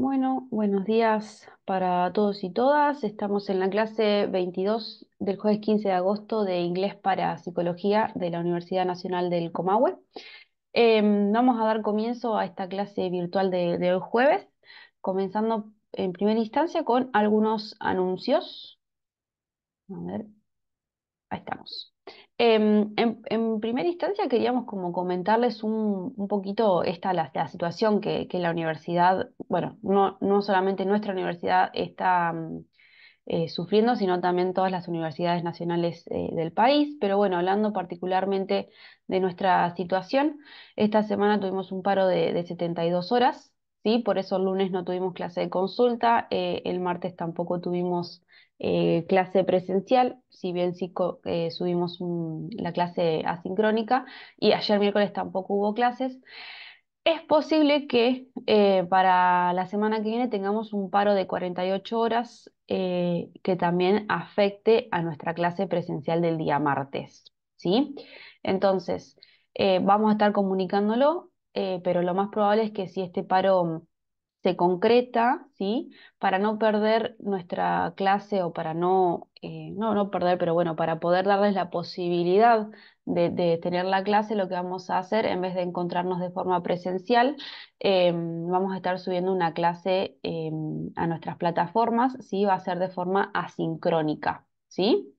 Bueno, buenos días para todos y todas. Estamos en la clase 22 del jueves 15 de agosto de Inglés para Psicología de la Universidad Nacional del Comahue. Em, vamos a dar comienzo a esta clase virtual de, hoy jueves, comenzando en primera instancia con algunos anuncios. A ver, ahí estamos. Em, en, primera instancia queríamos como comentarles un, poquito esta la, situación que, la universidad, bueno, no, solamente nuestra universidad está mm, eh, sufriendo, sino también todas las universidades nacionales eh, del país. Pero bueno, hablando particularmente de nuestra situación, esta semana tuvimos un paro de, 72 horas, ¿sí? Por eso el lunes no tuvimos clase de consulta, eh, el martes tampoco tuvimos eh, clase presencial, si bien eh, subimos la clase asincrónica y ayer miércoles tampoco hubo clases, es posible que eh, para la semana que viene tengamos un paro de 48 horas que también afecte a nuestra clase presencial del día martes. ¿sí? Entonces, vamos a estar comunicándolo, pero lo más probable es que si este paro se concreta, ¿sí? Para no perder nuestra clase o para no, eh, no, no perder, pero bueno, para poder darles la posibilidad de, tener la clase, lo que vamos a hacer, en vez de encontrarnos de forma presencial, eh, vamos a estar subiendo una clase eh, a nuestras plataformas, ¿sí? Va a ser de forma asincrónica, ¿sí?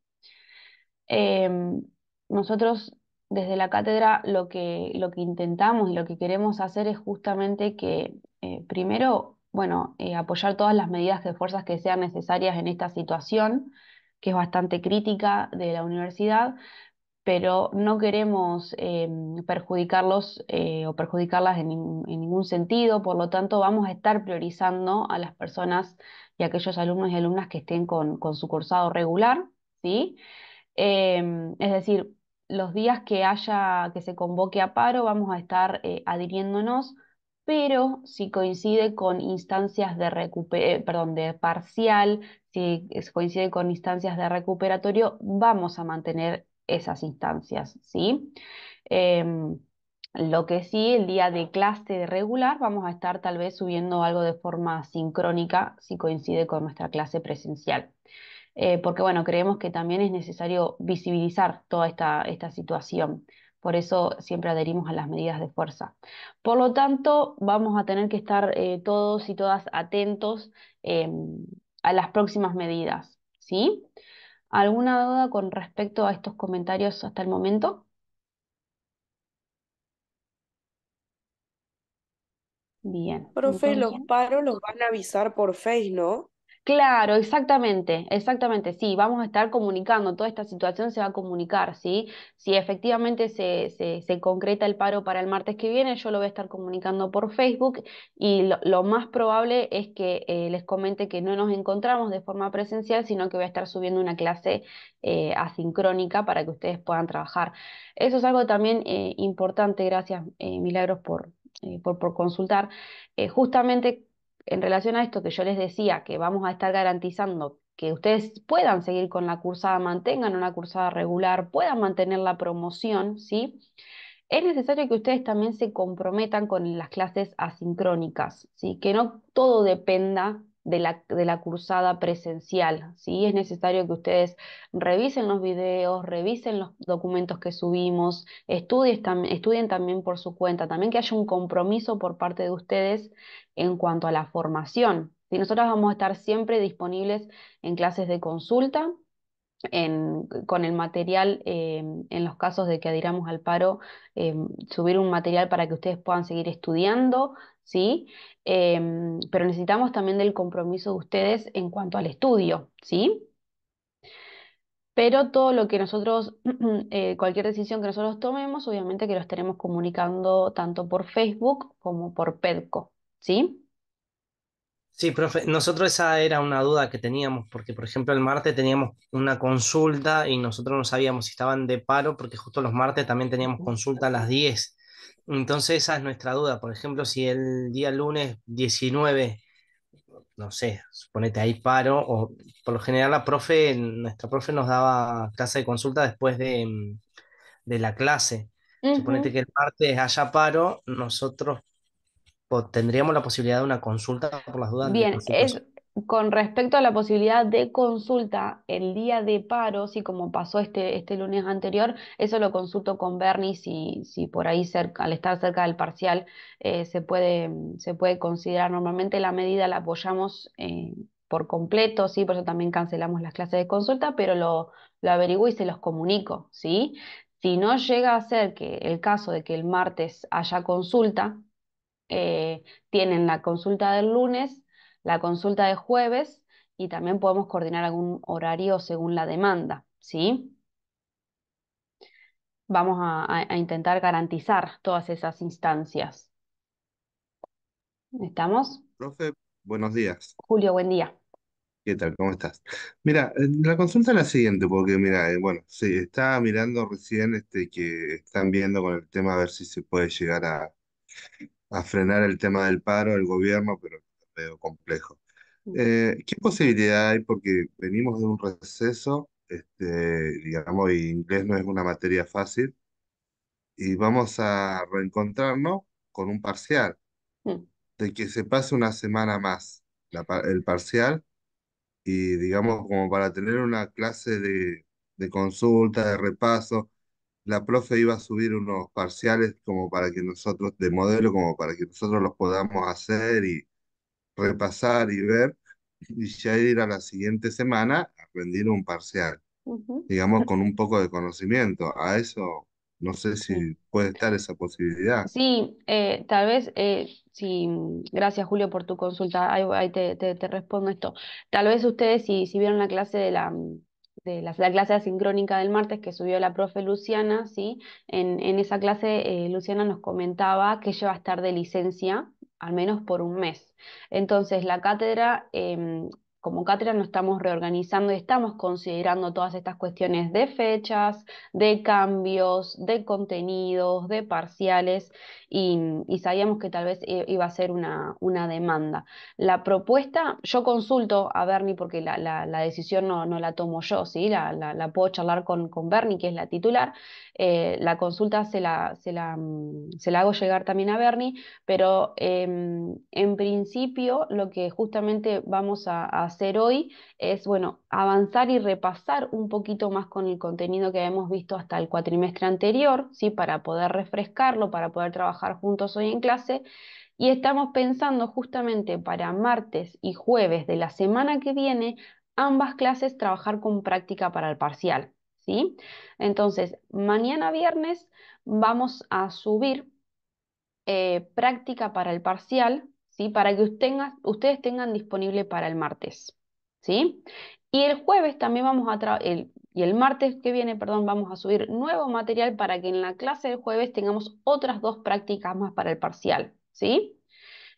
nosotros desde la cátedra lo que, lo que intentamos y lo que queremos hacer es justamente que eh, primero, bueno, eh, apoyar todas las medidas de fuerzas que sean necesarias en esta situación, que es bastante crítica de la universidad, pero no queremos eh, perjudicarlos o perjudicarlas en, ningún sentido, por lo tanto vamos a estar priorizando a las personas y a aquellos alumnos y alumnas que estén con, su cursado regular, ¿sí? Em, es decir, los días que haya, que se convoque a paro, vamos a estar adhiriéndonos pero si coincide con instancias de, eh, de parcial, si coincide con instancias de recuperatorio, vamos a mantener esas instancias, ¿sí? Em, lo que sí, el día de clase regular vamos a estar tal vez subiendo algo de forma sincrónica si coincide con nuestra clase presencial. Eh, porque bueno, creemos que también es necesario visibilizar toda esta situación por eso siempre adherimos a las medidas de fuerza. Por lo tanto, vamos a tener que estar eh, todos y todas atentos em, a las próximas medidas, ¿sí? ¿Alguna duda con respecto a estos comentarios hasta el momento? Bien. Profe, los paros los van a avisar por Facebook. ¿no? Claro, exactamente, exactamente, sí, vamos a estar comunicando, toda esta situación se va a comunicar, ¿sí? Si efectivamente se, concreta el paro para el martes que viene, yo lo voy a estar comunicando por Facebook y lo, más probable es que eh, les comente que no nos encontramos de forma presencial, sino que voy a estar subiendo una clase eh, asincrónica para que ustedes puedan trabajar. Eso es algo también eh, importante, gracias Milagros por, por, por consultar. justamente en relación a esto que yo les decía, que vamos a estar garantizando que ustedes puedan seguir con la cursada, mantengan una cursada regular, puedan mantener la promoción, ¿sí? Es necesario que ustedes también se comprometan con las clases asincrónicas, ¿sí? Que no todo dependa de la, cursada presencial. ¿sí? Es necesario que ustedes revisen los videos, revisen los documentos que subimos, estudien, también por su cuenta, también que haya un compromiso por parte de ustedes en cuanto a la formación. Si Nosotros vamos a estar siempre disponibles en clases de consulta, con el material, em, en los casos de que adhiramos al paro, em, subir un material para que ustedes puedan seguir estudiando, ¿sí? Em, pero necesitamos también del compromiso de ustedes en cuanto al estudio, ¿sí? Pero todo lo que nosotros, eh, cualquier decisión que nosotros tomemos, obviamente que lo estaremos comunicando tanto por Facebook como por PEDCO, ¿sí? Sí, profe, nosotros esa era una duda que teníamos, porque por ejemplo el martes teníamos una consulta y nosotros no sabíamos si estaban de paro, porque justo los martes también teníamos consulta a las 10. Entonces esa es nuestra duda. Por ejemplo, si el día lunes 19, no sé, suponete hay paro, o por lo general la profe, nuestra profe nos daba clase de consulta después de, mm, la clase. Suponete que el martes haya paro, nosotros tendríamos la posibilidad de una consulta por las dudas. Bien, es, con respecto a la posibilidad de consulta el día de paro, si como pasó este, este lunes anterior, eso lo consulto con Bernie, si, si por ahí cerca, al estar cerca del parcial eh, se, puede, mm, se puede considerar. Normalmente la medida la apoyamos eh, por completo, ¿sí? por eso también cancelamos las clases de consulta, pero lo, lo averiguo y se los comunico. Si no llega a ser que el caso de que el martes haya consulta, eh, tienen la consulta del lunes, la consulta de jueves y también podemos coordinar algún horario según la demanda, ¿sí? Vamos a, intentar garantizar todas esas instancias. ¿Estamos? Profe, buenos días. Julio, buen día. ¿Qué tal? ¿Cómo estás? Mira, eh, la consulta es la siguiente, porque mira, eh, bueno, sí, estaba mirando recién este, que están viendo con el tema a ver si se puede llegar a, a frenar el tema del paro del gobierno, pero veo complejo. Eh, ¿Qué posibilidad hay? Porque venimos de un receso, este, digamos, inglés no es una materia fácil, y vamos a reencontrarnos con un parcial, de que se pase una semana más el parcial, y digamos, como para tener una clase de, de consulta, de repaso, la profe iba a subir unos parciales como para que nosotros, de modelo, como para que nosotros los podamos hacer y repasar y ver, y ya ir a la siguiente semana a rendir un parcial, digamos, con un poco de conocimiento. A eso no sé si puede estar esa posibilidad. Sí, eh, tal vez, eh, gracias Julio por tu consulta, ahí, te, te, respondo esto. Tal vez ustedes, si vieron la clase de la este, la, clase asincrónica del martes que subió la profe Luciana, ¿sí? En, en esa clase eh, Luciana nos comentaba que ella va a estar de licencia al menos por un mes. Entonces la cátedra... Em, como cátedra nos estamos reorganizando y estamos considerando todas estas cuestiones de fechas, de cambios, de contenidos, de parciales, y, sabíamos que tal vez iba a ser una, demanda. La propuesta, yo consulto a Bernie porque la, decisión no, la tomo yo, ¿sí? la, puedo charlar con, con, Bernie, que es la titular. Eh, la consulta mm, se la, hago llegar también a Bernie, pero em, en principio lo que justamente vamos a hacer hoy es, bueno, avanzar y repasar un poquito más con el contenido que hemos visto hasta el cuatrimestre anterior, ¿sí? Para poder refrescarlo, para poder trabajar juntos hoy en clase. Y estamos pensando justamente para martes y jueves de la semana que viene, ambas clases trabajar con práctica para el parcial, ¿sí? Entonces, mañana viernes vamos a subir eh, práctica para el parcial, ¿sí? Para que ustedes tengan disponible para el martes. ¿sí? Y el jueves también vamos a el, y el martes que viene, perdón, vamos a subir nuevo material para que en la clase del jueves tengamos otras dos prácticas más para el parcial, ¿sí?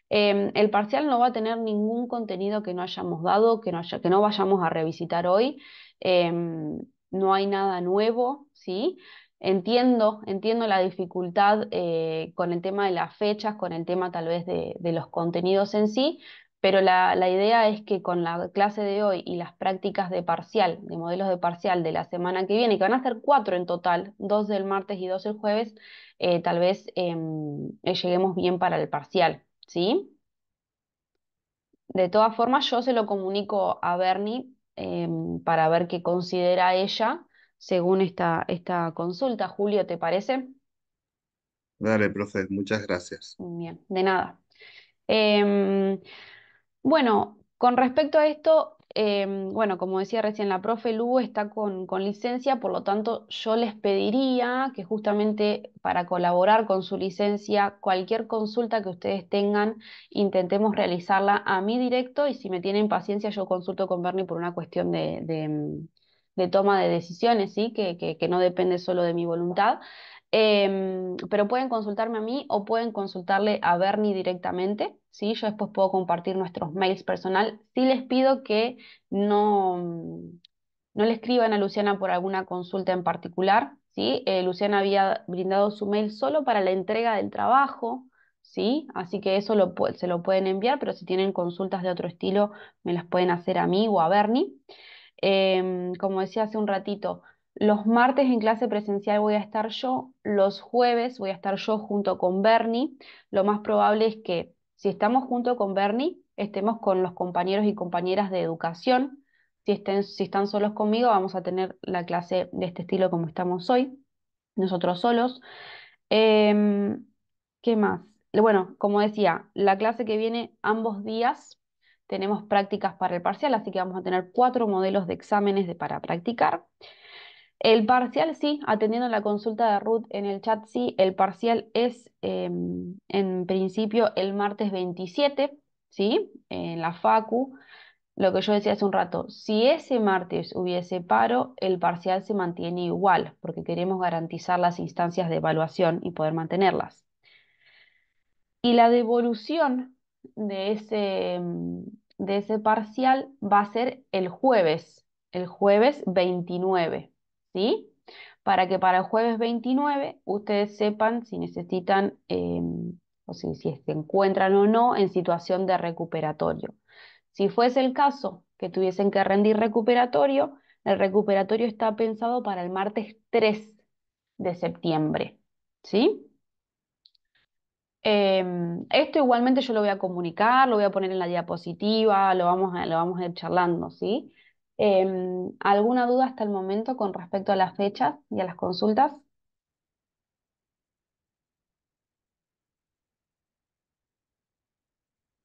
Em, el parcial no va a tener ningún contenido que no hayamos dado, que no, que no vayamos a revisitar hoy. Em, no hay nada nuevo, ¿sí? Entiendo, entiendo la dificultad eh, con el tema de las fechas, con el tema tal vez de, de los contenidos en sí, pero la, idea es que con la clase de hoy y las prácticas de parcial, de modelos de parcial de la semana que viene, que van a ser cuatro en total, dos del martes y dos el jueves, eh, tal vez em, eh, lleguemos bien para el parcial, ¿sí? De todas formas, yo se lo comunico a Bernie em, para ver qué considera ella según esta, esta consulta. Julio, ¿te parece? Dale, profe, muchas gracias. Bien, de nada. Em, bueno, con respecto a esto, em, bueno, como decía recién, la profe Lu está con, licencia, por lo tanto, yo les pediría que justamente para colaborar con su licencia, cualquier consulta que ustedes tengan, intentemos realizarla a mí directo y si me tienen paciencia, yo consulto con Bernie por una cuestión de, em, toma de decisiones, ¿sí? que, que no depende solo de mi voluntad. Em, pero pueden consultarme a mí o pueden consultarle a Bernie directamente, ¿sí? Yo después puedo compartir nuestros mails personal. Sí les pido que no, mm, no le escriban a Luciana por alguna consulta en particular, ¿sí? Eh, Luciana había brindado su mail solo para la entrega del trabajo, ¿sí? Así que eso se lo pueden enviar, pero si tienen consultas de otro estilo, me las pueden hacer a mí o a Bernie. Em, como decía hace un ratito, los martes en clase presencial voy a estar yo, los jueves voy a estar yo junto con Bernie. Lo más probable es que si estamos junto con Bernie, estemos con los compañeros y compañeras de educación. Si, si están solos conmigo, vamos a tener la clase de este estilo como estamos hoy, nosotros solos. Em, ¿Qué más? Bueno, como decía, la clase que viene ambos días tenemos prácticas para el parcial, así que vamos a tener cuatro modelos de exámenes para practicar. El parcial sí, atendiendo la consulta de Ruth en el chat, sí, el parcial es em, en principio el martes 27, ¿sí? En la FACU, lo que yo decía hace un rato, si ese martes hubiese paro, el parcial se mantiene igual, porque queremos garantizar las instancias de evaluación y poder mantenerlas. Y la devolución de ese, em, de ese parcial va a ser el jueves, el jueves 29. ¿sí? Para que para el jueves 29 ustedes sepan si necesitan em, o si, se encuentran o no en situación de recuperatorio. Si fuese el caso que tuviesen que rendir recuperatorio, el recuperatorio está pensado para el martes 3 de septiembre, ¿sí? Em, esto igualmente yo lo voy a comunicar, lo voy a poner en la diapositiva, lo vamos a, lo vamos a ir charlando, ¿sí? Em, ¿Alguna duda hasta el momento con respecto a las fechas y a las consultas?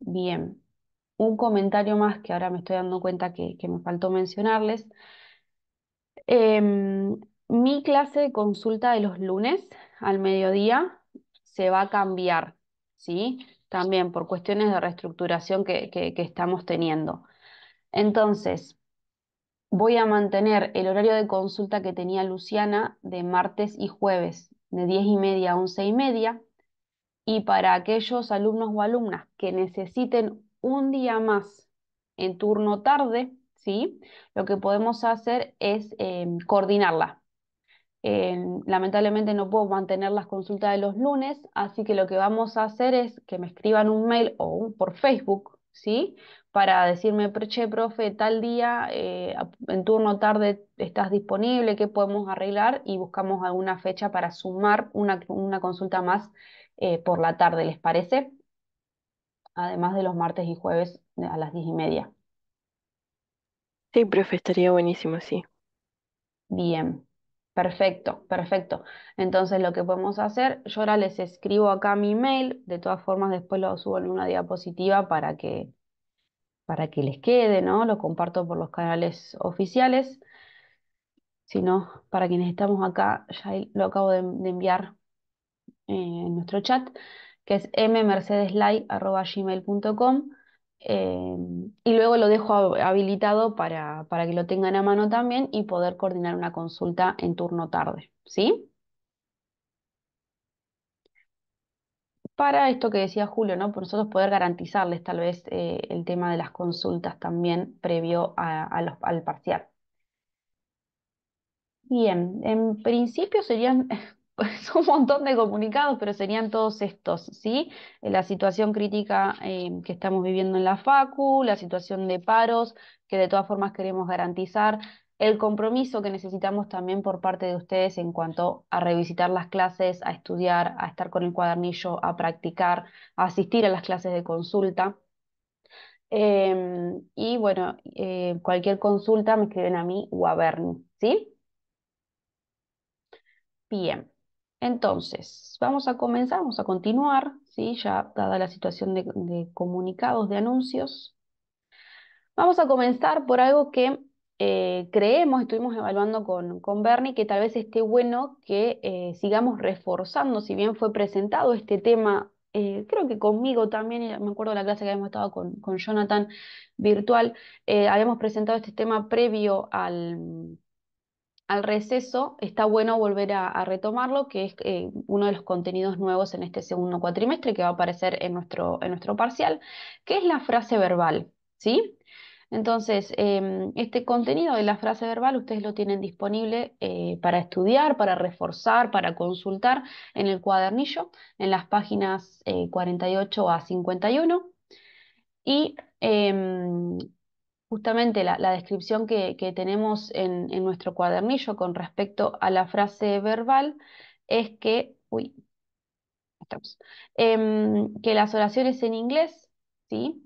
Bien. Un comentario más que ahora me estoy dando cuenta que, me faltó mencionarles. Em, mi clase de consulta de los lunes al mediodía se va a cambiar, ¿sí? También por cuestiones de reestructuración que estamos teniendo. Entonces, voy a mantener el horario de consulta que tenía Luciana de martes y jueves, de 10 y media a 11 y media. Y para aquellos alumnos o alumnas que necesiten un día más en turno tarde, ¿sí? lo que podemos hacer es em, coordinarla. Em, lamentablemente no puedo mantener las consultas de los lunes, así que lo que vamos a hacer es que me escriban un mail o un, por Facebook, ¿sí? para decirme, che, profe, tal día, eh, en turno tarde, estás disponible, qué podemos arreglar y buscamos alguna fecha para sumar una, consulta más eh, por la tarde, ¿les parece? Además de los martes y jueves eh, a las diez y media. Sí, profe, estaría buenísimo, sí. Bien, perfecto, perfecto. Entonces lo que podemos hacer, yo ahora les escribo acá mi mail, de todas formas después lo subo en una diapositiva para que para que les quede, ¿no? Lo comparto por los canales oficiales, sino para quienes estamos acá, ya lo acabo de, enviar eh, en nuestro chat, que es mmercedeslay.gmail.com em, y luego lo dejo habilitado para, para que lo tengan a mano también y poder coordinar una consulta en turno tarde, ¿sí? para esto que decía Julio, ¿no? Por nosotros poder garantizarles tal vez eh, el tema de las consultas también previo al parcial. Bien, en principio serían pues, un montón de comunicados, pero serían todos estos, ¿sí? Eh, la situación crítica eh, que estamos viviendo en la FACU, la situación de paros, que de todas formas queremos garantizar, el compromiso que necesitamos también por parte de ustedes en cuanto a revisitar las clases, a estudiar, a estar con el cuadernillo, a practicar, a asistir a las clases de consulta. Em, y bueno, eh, cualquier consulta me escriben a mí o a Bernie, ¿sí? Bien, entonces, vamos a comenzar, vamos a continuar, ¿sí? Ya dada la situación de comunicados, de anuncios. Vamos a comenzar por algo que eh, creemos, estuvimos evaluando con, Bernie, que tal vez esté bueno que eh, sigamos reforzando, si bien fue presentado este tema, eh, creo que conmigo también, me acuerdo de la clase que habíamos estado con, Jonathan virtual, habíamos presentado este tema previo al, al receso, está bueno volver a, retomarlo, que es uno de los contenidos nuevos en este segundo cuatrimestre que va a aparecer en nuestro, en nuestro parcial, que es la frase verbal, ¿sí? Entonces, em, este contenido de la frase verbal ustedes lo tienen disponible eh, para estudiar, para reforzar, para consultar en el cuadernillo, en las páginas 48 eh, a 51. Y em, justamente la, descripción que, tenemos en, nuestro cuadernillo con respecto a la frase verbal es que, em, que las oraciones en inglés, ¿sí?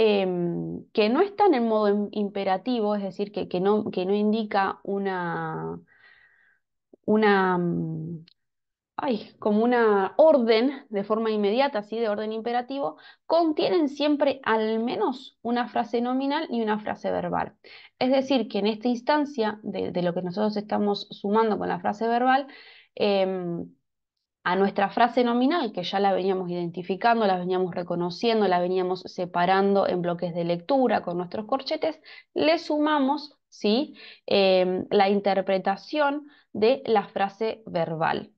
Em, que no están en modo imperativo, es decir, que, no, indica una, una, mm, como una orden de forma inmediata, así de orden imperativo, contienen siempre al menos una frase nominal y una frase verbal. Es decir, que en esta instancia de, lo que nosotros estamos sumando con la frase verbal, em, a nuestra frase nominal, que ya la veníamos identificando, la veníamos reconociendo, la veníamos separando en bloques de lectura con nuestros corchetes, le sumamos ¿sí? Em, la interpretación de la frase verbal,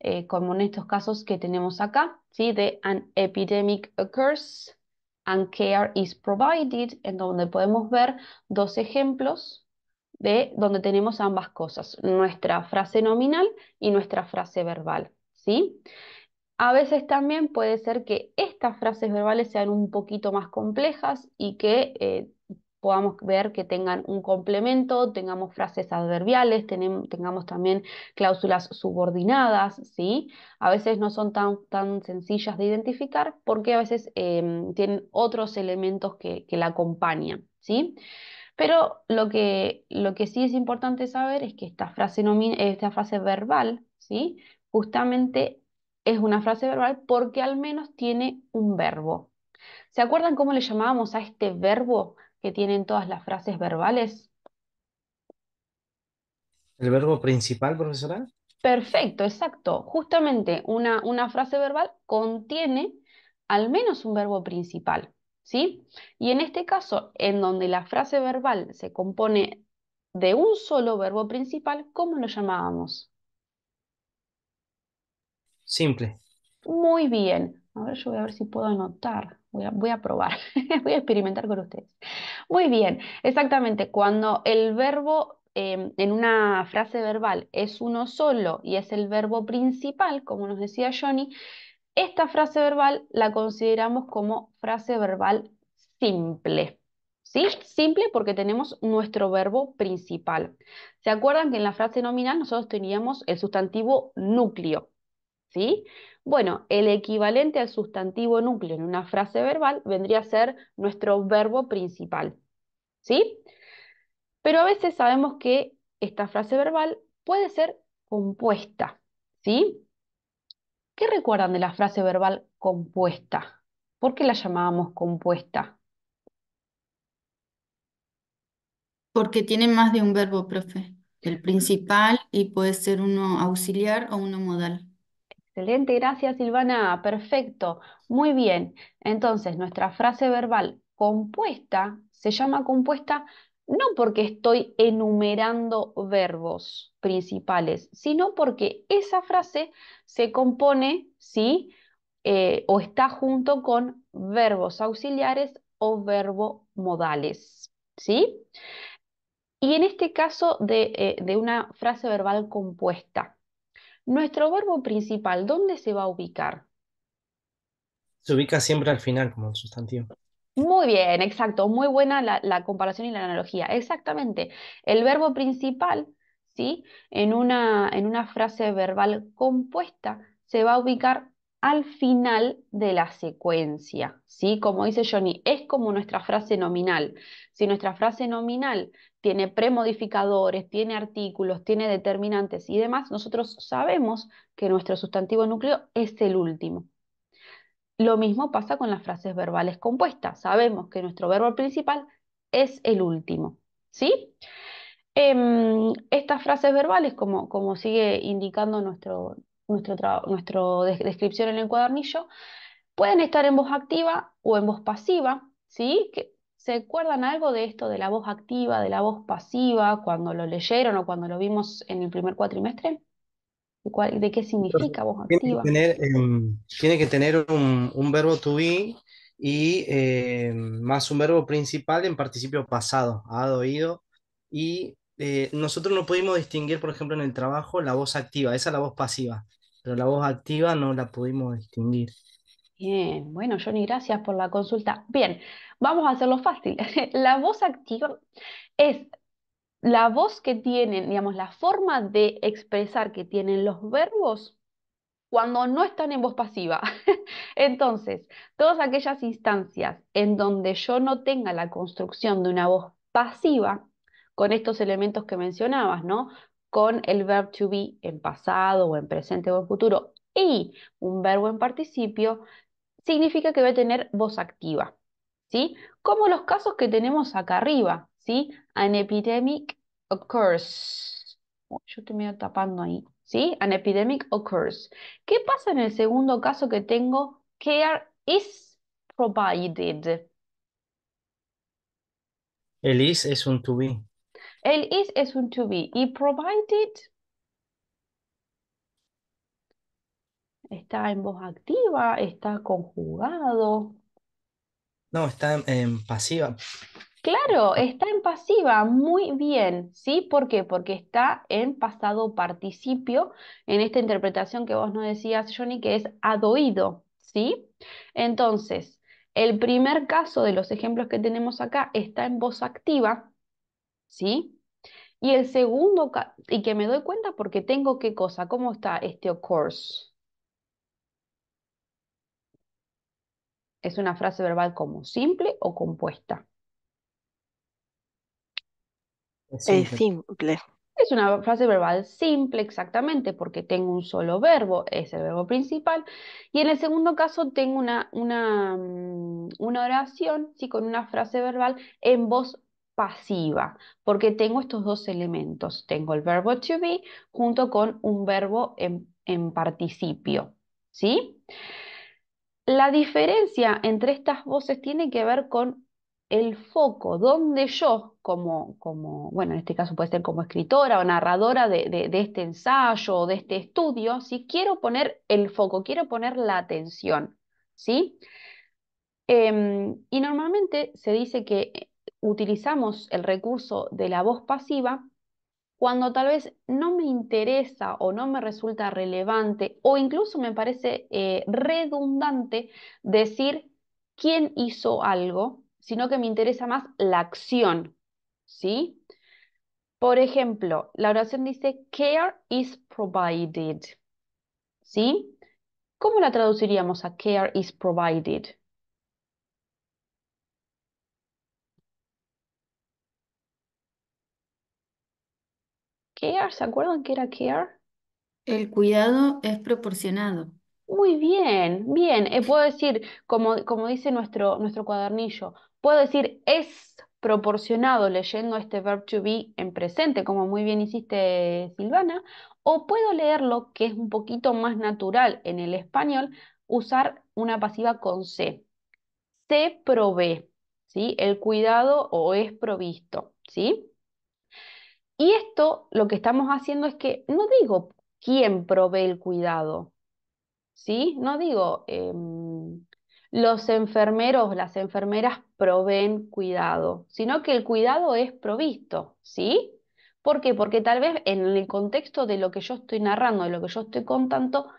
eh, como en estos casos que tenemos acá, ¿sí? de an epidemic occurs and care is provided, en donde podemos ver dos ejemplos de donde tenemos ambas cosas, nuestra frase nominal y nuestra frase verbal. ¿sí? A veces también puede ser que estas frases verbales sean un poquito más complejas y que eh, podamos ver que tengan un complemento, tengamos frases adverbiales, tengamos también cláusulas subordinadas, ¿sí? A veces no son tan, sencillas de identificar porque a veces em, tienen otros elementos que, la acompañan, ¿sí? Pero lo que, lo que sí es importante saber es que esta frase, esta frase verbal, ¿sí? justamente es una frase verbal porque al menos tiene un verbo. ¿Se acuerdan cómo le llamábamos a este verbo que tienen todas las frases verbales? ¿El verbo principal, profesora? Perfecto, exacto. Justamente una, una frase verbal contiene al menos un verbo principal, ¿sí? Y en este caso, en donde la frase verbal se compone de un solo verbo principal, ¿cómo lo llamábamos? Simple. Muy bien. A ver, yo voy a ver si puedo anotar. Voy a, probar. voy a experimentar con ustedes. Muy bien. Exactamente. Cuando el verbo em, en una frase verbal es uno solo y es el verbo principal, como nos decía Johnny, esta frase verbal la consideramos como frase verbal simple. ¿Sí? Simple porque tenemos nuestro verbo principal. ¿Se acuerdan que en la frase nominal nosotros teníamos el sustantivo núcleo? ¿sí? Bueno, el equivalente al sustantivo núcleo en una frase verbal vendría a ser nuestro verbo principal, ¿sí? Pero a veces sabemos que esta frase verbal puede ser compuesta, ¿sí? ¿Qué recuerdan de la frase verbal compuesta? ¿Por qué la llamábamos compuesta? Porque tiene más de un verbo, profe. El principal y puede ser uno auxiliar o uno modal. Excelente, gracias Silvana, perfecto, muy bien. Entonces, nuestra frase verbal compuesta se llama compuesta no porque estoy enumerando verbos principales, sino porque esa frase se compone, ¿sí? Eh, o está junto con verbos auxiliares o verbos modales, ¿sí? Y en este caso de, eh, de una frase verbal compuesta, nuestro verbo principal, ¿dónde se va a ubicar? Se ubica siempre al final como el sustantivo. Muy bien, exacto. Muy buena la, comparación y la analogía. Exactamente. El verbo principal, ¿sí? En una, en una frase verbal compuesta, se va a ubicar al final de la secuencia, ¿sí? Como dice Johnny, es como nuestra frase nominal. Si nuestra frase nominal tiene premodificadores, tiene artículos, tiene determinantes y demás, nosotros sabemos que nuestro sustantivo núcleo es el último. Lo mismo pasa con las frases verbales compuestas. Sabemos que nuestro verbo principal es el último. ¿Sí? Em, estas frases verbales, como, como sigue indicando nuestra nuestro descripción en el cuadernillo, pueden estar en voz activa o en voz pasiva, ¿sí? ¿Se acuerdan algo de esto de la voz activa, de la voz pasiva, cuando lo leyeron o cuando lo vimos en el primer cuatrimestre? ¿De, qué significa voz activa? Em, tiene que tener un, verbo to be y em, más un verbo principal en participio pasado, ha oído. Y eh, nosotros no pudimos distinguir, por ejemplo, en el trabajo la voz activa, esa es la voz pasiva, pero la voz activa no la pudimos distinguir. Bien, bueno, Johnny, gracias por la consulta. Bien, vamos a hacerlo fácil. La voz activa es la voz que tienen, digamos, la forma de expresar que tienen los verbos cuando no están en voz pasiva. Entonces, todas aquellas instancias en donde yo no tenga la construcción de una voz pasiva, con estos elementos que mencionabas, ¿no? Con el verb to be en pasado o en presente o en futuro y un verbo en participio, significa que va a tener voz activa, ¿sí? Como los casos que tenemos acá arriba, ¿sí? An epidemic occurs. Yo yo estoy medio tapando ahí, ¿sí? An epidemic occurs. ¿Qué pasa en el segundo caso que tengo? Care is provided. El is es un to be. El is es un to be. Y provided ¿Está en voz activa? ¿Está conjugado? No, está en, pasiva. Claro, está en pasiva, muy bien, ¿sí? ¿Por qué? Porque está en pasado participio, en esta interpretación que vos nos decías, Johnny, que es adoído, ¿sí? Entonces, el primer caso de los ejemplos que tenemos acá está en voz activa, ¿sí? Y el segundo, y que me doy cuenta porque tengo qué cosa, ¿cómo está este course es una frase verbal como simple o compuesta. Es simple. Es, una frase verbal simple, exactamente, porque tengo un solo verbo, es el verbo principal. Y en el segundo caso tengo una, una, mm, una oración, sí, con una frase verbal en voz pasiva, porque tengo estos dos elementos. Tengo el verbo to be junto con un verbo en, en participio, ¿sí? La diferencia entre estas voces tiene que ver con el foco, donde yo, como, como bueno, en este caso puede ser como escritora o narradora de, este ensayo o de este estudio, si quiero poner el foco, quiero poner la atención, ¿sí? Em, y normalmente se dice que utilizamos el recurso de la voz pasiva cuando tal vez no me interesa o no me resulta relevante o incluso me parece eh, redundante decir quién hizo algo, sino que me interesa más la acción, ¿sí? Por ejemplo, la oración dice care is provided, ¿sí? ¿Cómo la traduciríamos a care is provided? ¿se acuerdan que era care? El cuidado es proporcionado. Muy bien, bien. Eh, puedo decir, como, dice nuestro, nuestro cuadernillo, puedo decir es proporcionado leyendo este verb to be en presente, como muy bien hiciste, Silvana, o puedo leerlo, que es un poquito más natural en el español, usar una pasiva con C. Se provee, ¿sí? El cuidado o es provisto, ¿sí? Y esto lo que estamos haciendo es que no digo quién provee el cuidado, ¿sí? No digo em, los enfermeros, las enfermeras proveen cuidado, sino que el cuidado es provisto, ¿sí? ¿Por qué? Porque tal vez en el contexto de lo que yo estoy narrando, de lo que yo estoy contando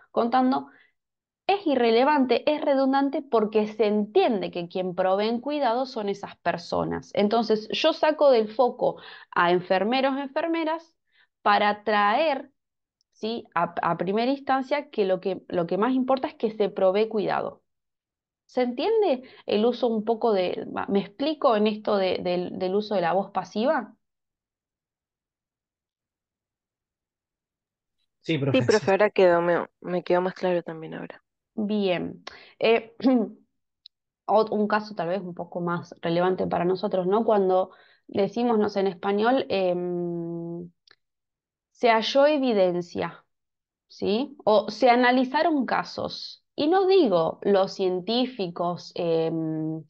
es irrelevante, es redundante porque se entiende que quien en cuidado son esas personas. Entonces, yo saco del foco a enfermeros, enfermeras, para traer ¿sí? a, primera instancia que lo, que lo que más importa es que se provee cuidado. ¿Se entiende el uso un poco de... ¿Me explico en esto del uso de la voz pasiva? Sí, profesora, Sí, me, me quedó más claro también ahora. Bien. Eh, un caso tal vez un poco más relevante para nosotros, ¿no? Cuando decimos, en español, em, se halló evidencia, ¿sí? O se analizaron casos. Y no digo los científicos, em,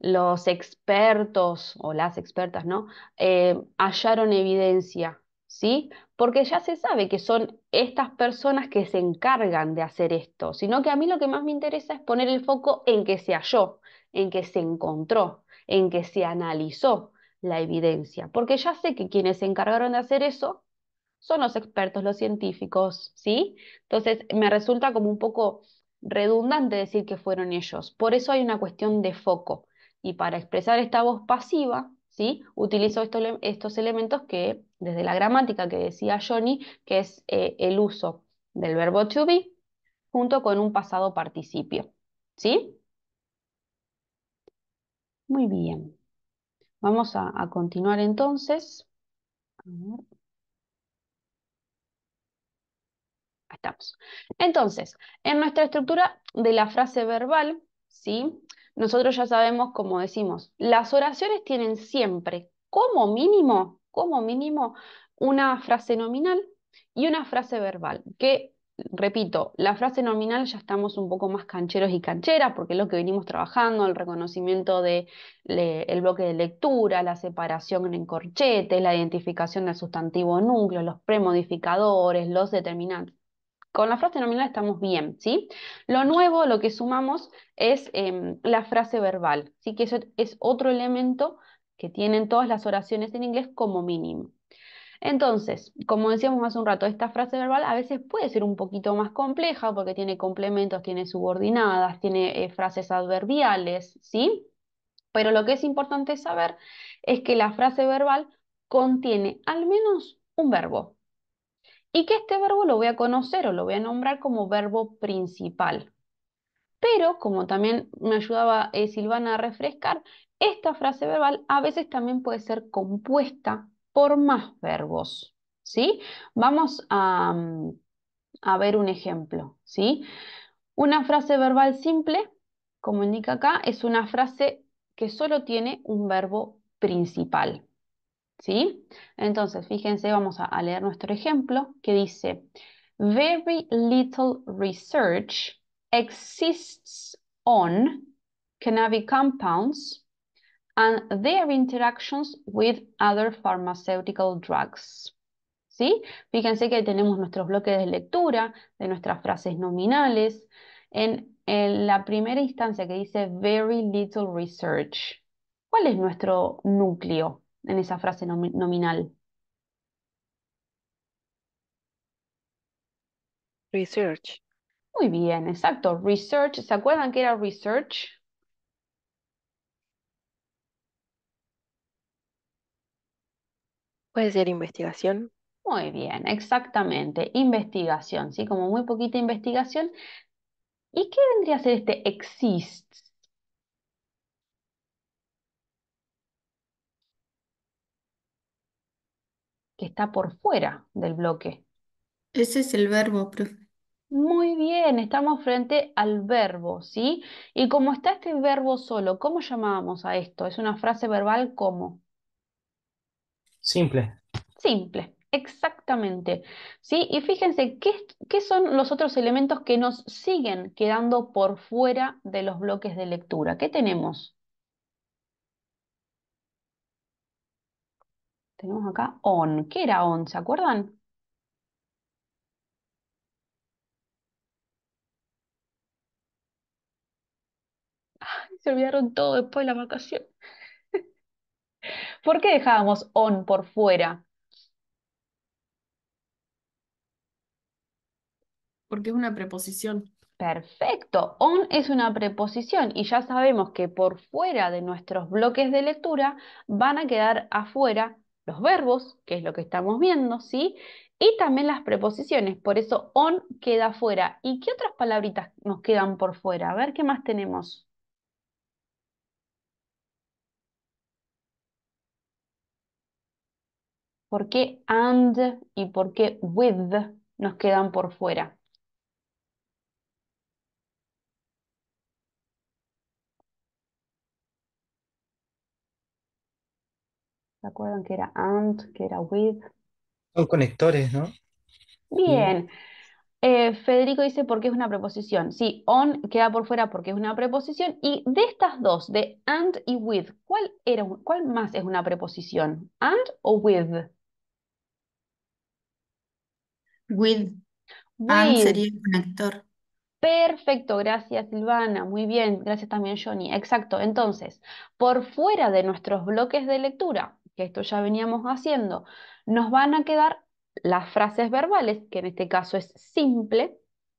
los expertos o las expertas, ¿no? Eh, hallaron evidencia. Porque ya se sabe que son estas personas que se encargan de hacer esto, sino que a mí lo que más me interesa es poner el foco en que se halló, en que se encontró, en que se analizó la evidencia, porque ya sé que quienes se encargaron de hacer eso son los expertos, los científicos, ¿sí? Entonces me resulta como un poco redundante decir que fueron ellos. Por eso hay una cuestión de foco. Y para expresar esta voz pasiva, ¿sí? Utilizo estos elementos que, desde la gramática que decía Johnny, que es eh, el uso del verbo to be junto con un pasado participio, ¿sí? Muy bien. Vamos a, continuar entonces. Estamos. Entonces, en nuestra estructura de la frase verbal, ¿sí? nosotros ya sabemos, como decimos, las oraciones tienen siempre, como mínimo, como mínimo, una frase nominal y una frase verbal, que repito, la frase nominal ya estamos un poco más cancheros y cancheras, porque es lo que venimos trabajando, el reconocimiento del de, bloque de lectura, la separación en corchetes, la identificación del sustantivo núcleo, los premodificadores, los determinantes. Con la frase nominal estamos bien, ¿sí? Lo nuevo, lo que sumamos es em, la frase verbal, ¿sí? Que eso es otro elemento que tienen todas las oraciones en inglés como mínimo. Entonces, como decíamos hace un rato, esta frase verbal a veces puede ser un poquito más compleja porque tiene complementos, tiene subordinadas, tiene eh, frases adverbiales, ¿sí? Pero lo que es importante saber es que la frase verbal contiene al menos un verbo, y que este verbo lo voy a conocer o lo voy a nombrar como verbo principal. Pero, como también me ayudaba eh, Silvana a refrescar, esta frase verbal a veces también puede ser compuesta por más verbos. ¿sí? Vamos mm, a, ver un ejemplo. ¿sí? Una frase verbal simple, como indica acá, es una frase que solo tiene un verbo principal. ¿sí? Entonces, fíjense, vamos a, leer nuestro ejemplo que dice, very little research exists on cannabis compounds and their interactions with other pharmaceutical drugs. ¿Sí? Fíjense que tenemos nuestros bloques de lectura, de nuestras frases nominales. En, en la primera instancia que dice very little research, ¿cuál es nuestro núcleo? en esa frase nominal? Research. Muy bien, exacto. Research. ¿Se acuerdan que era research? Puede ser investigación. Muy bien, exactamente. Investigación, ¿sí? Como muy poquita investigación. ¿Y qué vendría a ser este exists? que está por fuera del bloque. Ese es el verbo, profe. Muy bien, estamos frente al verbo, ¿sí? Y como está este verbo solo, ¿cómo llamábamos a esto? Es una frase verbal como. Simple. Simple, exactamente. ¿Sí? Y fíjense, ¿qué, ¿qué son los otros elementos que nos siguen quedando por fuera de los bloques de lectura? ¿Qué tenemos? Tenemos acá on. ¿Qué era on? ¿Se acuerdan? se olvidaron todo después de la vacación. ¿Por qué dejábamos on por fuera? Porque es una preposición. Perfecto. On es una preposición y ya sabemos que por fuera de nuestros bloques de lectura van a quedar afuera los verbos, que es lo que estamos viendo, ¿sí? Y también las preposiciones, por eso on queda fuera. ¿Y qué otras palabritas nos quedan por fuera? A ver, ¿qué más tenemos? ¿Por qué and y por qué with nos quedan por fuera? ¿Se acuerdan que era AND, que era WITH? Son conectores, ¿no? Bien. Eh, Federico dice porque es una preposición. Sí, on queda por fuera porque es una preposición. Y de estas dos, de and y with, ¿cuál, era, cuál más es una preposición? ¿And o with? With. And sería un conector. Perfecto, gracias Silvana, muy bien, gracias también Johnny. Exacto, entonces, por fuera de nuestros bloques de lectura, que esto ya veníamos haciendo, nos van a quedar las frases verbales, que en este caso es simple,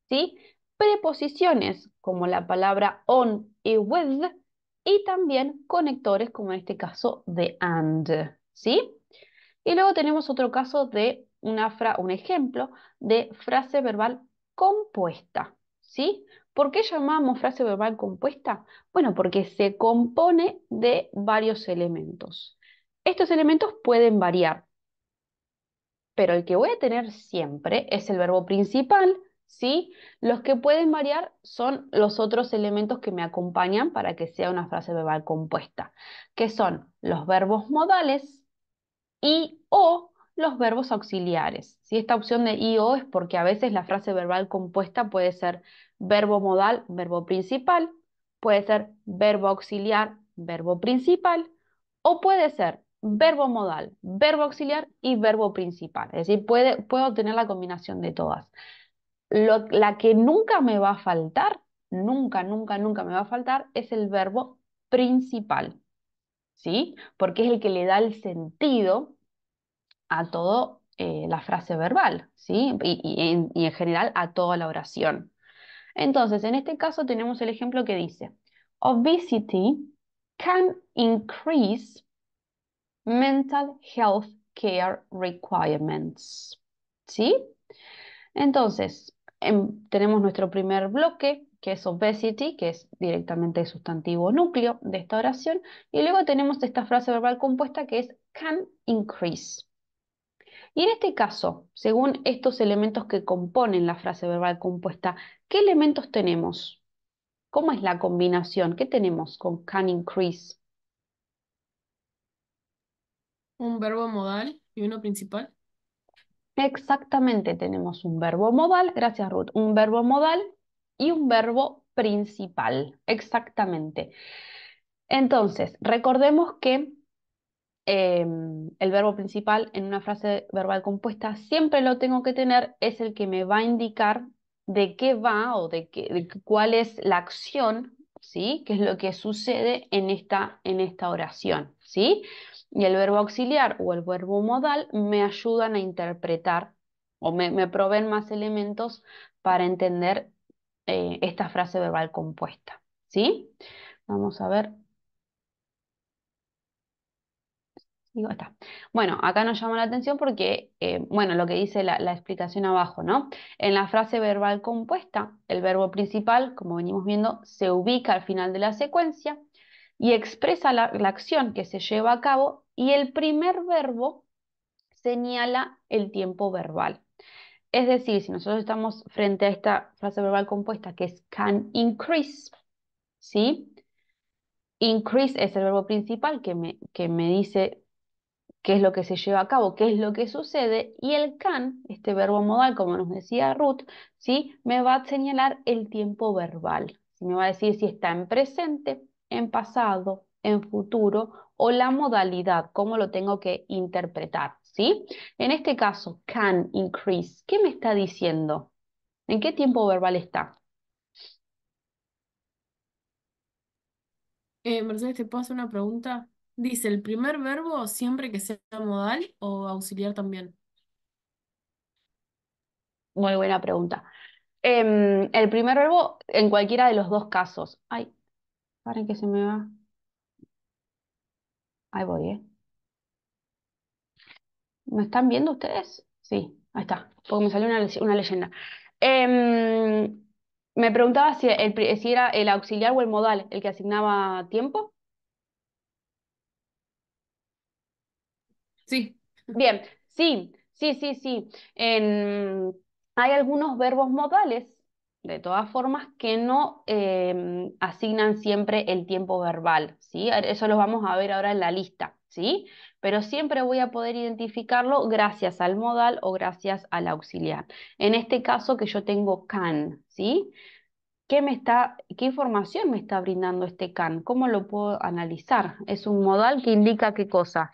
¿sí? preposiciones como la palabra on y with, y también conectores como en este caso de and. Y luego tenemos otro caso de una un ejemplo de frase verbal compuesta. ¿sí? ¿Por qué llamamos frase verbal compuesta? Bueno, porque se compone de varios elementos. Estos elementos pueden variar, pero el que voy a tener siempre es el verbo principal, ¿sí? Los que pueden variar son los otros elementos que me acompañan para que sea una frase verbal compuesta, que son los verbos modales y o los verbos auxiliares. Si Esta opción de y o es porque a veces la frase verbal compuesta puede ser verbo modal, verbo principal, puede ser verbo auxiliar, verbo principal, o puede ser verbo modal, verbo auxiliar y verbo principal. Es decir, puedo tener la combinación de todas. Lo, la que nunca me va a faltar, nunca, nunca, nunca me va a faltar, es el verbo principal. ¿Sí? Porque es el que le da el sentido a toda eh, la frase verbal, ¿sí? y en general a toda la oración. Entonces, en este caso tenemos el ejemplo que dice, obesity can increase Mental Health Care Requirements. ¿Sí? Entonces, em, tenemos nuestro primer bloque, que es obesity, que es directamente el sustantivo núcleo de esta oración, y luego tenemos esta frase verbal compuesta que es can increase. Y en este caso, según estos elementos que componen la frase verbal compuesta, ¿qué elementos tenemos? ¿Cómo es la combinación? ¿Qué tenemos con can increase? un verbo modal y uno principal. Exactamente, tenemos un verbo modal, gracias Ruth, un verbo modal y un verbo principal, exactamente. Entonces, recordemos que em, el verbo principal en una frase verbal compuesta siempre lo tengo que tener, es el que me va a indicar de qué va o de, qué, de cuál es la acción, ¿sí? ¿Qué es lo que sucede en esta, en esta oración, ¿sí? Y el verbo auxiliar o el verbo modal me ayudan a interpretar o me, me proveen más elementos para entender eh, esta frase verbal compuesta. ¿Sí? Vamos a ver. Bueno, acá nos llama la atención porque, eh, bueno, lo que dice la, la, explicación abajo, ¿no? En la frase verbal compuesta, el verbo principal, como venimos viendo, se ubica al final de la secuencia y expresa la, acción que se lleva a cabo y el primer verbo señala el tiempo verbal. Es decir, si nosotros estamos frente a esta frase verbal compuesta que es can increase, ¿sí? Increase es el verbo principal que me, que me dice qué es lo que se lleva a cabo, qué es lo que sucede, y el can, este verbo modal, como nos decía Ruth, ¿sí? me va a señalar el tiempo verbal. Me va a decir si está en presente, en pasado, en futuro o la modalidad, cómo lo tengo que interpretar, ¿sí? En este caso, can increase, ¿qué me está diciendo? ¿En qué tiempo verbal está? Eh, Mercedes, ¿te puedo hacer una pregunta? Dice, ¿el primer verbo siempre que sea modal o auxiliar también? Muy buena pregunta. Em, el primer verbo en cualquiera de los dos casos. hay que se me va. Ahí voy, ¿eh? ¿Me están viendo ustedes? Sí, ahí está, porque me salió una, una leyenda. Em, me preguntaba si, el, si era el auxiliar o el modal el que asignaba tiempo. Sí. Bien, sí, sí, sí, sí. Em, hay algunos verbos modales de todas formas, que no em, asignan siempre el tiempo verbal, ¿sí? Eso lo vamos a ver ahora en la lista, ¿sí? Pero siempre voy a poder identificarlo gracias al modal o gracias al auxiliar. En este caso que yo tengo can, ¿sí? ¿Qué, me está, ¿Qué información me está brindando este can? ¿Cómo lo puedo analizar? Es un modal que indica qué cosa.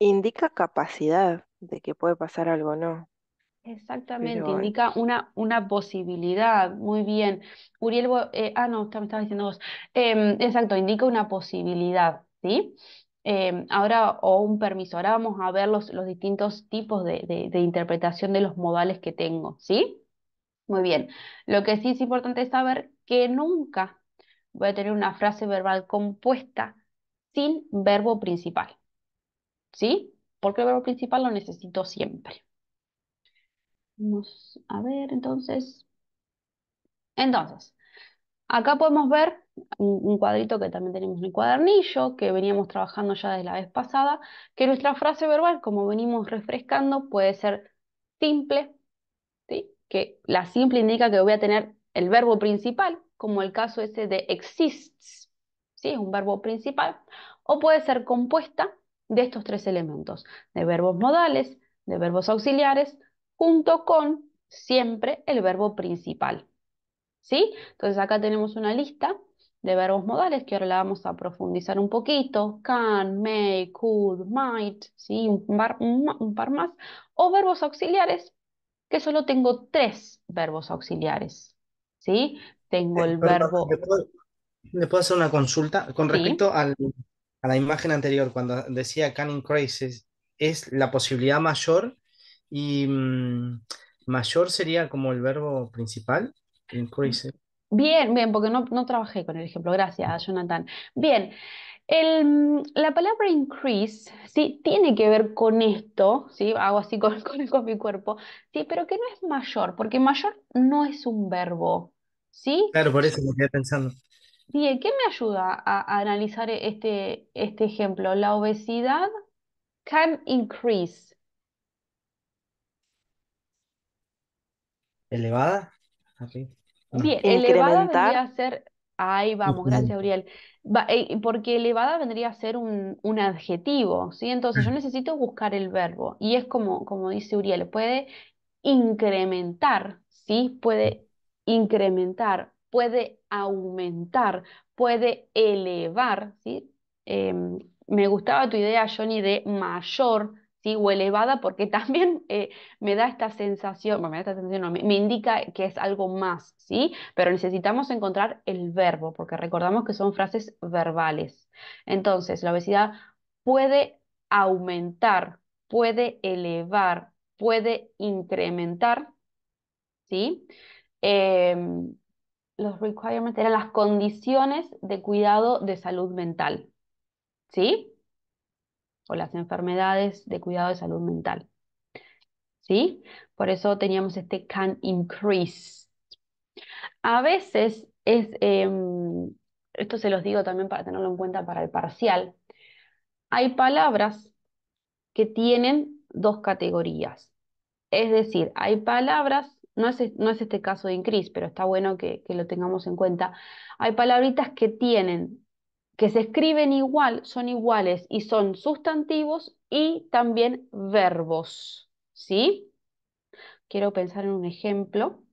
Indica capacidad de que puede pasar algo, ¿no? Exactamente, indica una, una posibilidad. Muy bien. Uriel, eh, ah, no, me estabas diciendo vos. Em, exacto, indica una posibilidad, ¿sí? Em, ahora, o un permiso, ahora vamos a ver los, distintos tipos de, de interpretación de los modales que tengo, ¿sí? Muy bien. Lo que sí es importante es saber que nunca voy a tener una frase verbal compuesta sin verbo principal, ¿sí? Porque el verbo principal lo necesito siempre. Vamos a ver, entonces. Entonces, acá podemos ver un, cuadrito que también tenemos en el cuadernillo, que veníamos trabajando ya desde la vez pasada, que nuestra frase verbal, como venimos refrescando, puede ser simple, que la simple indica que voy a tener el verbo principal, como el caso ese de exists, ¿sí? es un verbo principal, o puede ser compuesta de estos tres elementos, de verbos modales, de verbos auxiliares junto con siempre el verbo principal. ¿Sí? Entonces acá tenemos una lista de verbos modales que ahora la vamos a profundizar un poquito. Can, may, could, might, ¿sí? un, par, más. O verbos auxiliares, que solo tengo tres verbos auxiliares. ¿Sí? Tengo eh, el verbo... ¿le puedo, hacer una consulta con respecto a la imagen anterior, cuando decía can crisis ¿es la posibilidad mayor y mm, mayor sería como el verbo principal, increase. Mm. Bien, bien, porque no, trabajé con el ejemplo. Gracias, Jonathan. Bien. Mm, la palabra increase ¿sí? tiene que ver con esto, ¿sí? hago así con, con, mi cuerpo, ¿sí? pero que no es mayor, porque mayor no es un verbo. ¿sí? Claro, por eso me quedé pensando. Bien, ¿qué me ayuda a, a analizar este, este ejemplo? La obesidad can increase. elevada. Bien, e elevada vendría ser. Ahí vamos, gracias, Uriel. Eh, porque elevada vendría a ser un, adjetivo, ¿sí? Entonces yo necesito buscar el verbo. Y es como, como dice Uriel, puede incrementar, ¿sí? Puede incrementar, puede aumentar, puede elevar, ¿sí? Em, me gustaba tu idea, Johnny, de mayor, o elevada, porque también eh, me da esta sensación, me indica que es algo más, ¿sí? Pero necesitamos encontrar el verbo, porque recordamos que son frases verbales. Entonces, la obesidad puede aumentar, puede elevar, puede incrementar, ¿sí? Em, los requirements eran las condiciones de cuidado de salud mental, ¿sí? o las enfermedades de cuidado de salud mental. ¿Sí? Por eso teníamos este can increase. A veces es, em, esto se los digo también para tenerlo en cuenta para el parcial, hay palabras que tienen dos categorías. Es decir, hay palabras, no es, no es este caso de increase, pero está bueno que, que lo tengamos en cuenta, hay palabritas que tienen que se escriben igual, son iguales y son sustantivos y también verbos. ¿Sí? Quiero pensar en un ejemplo.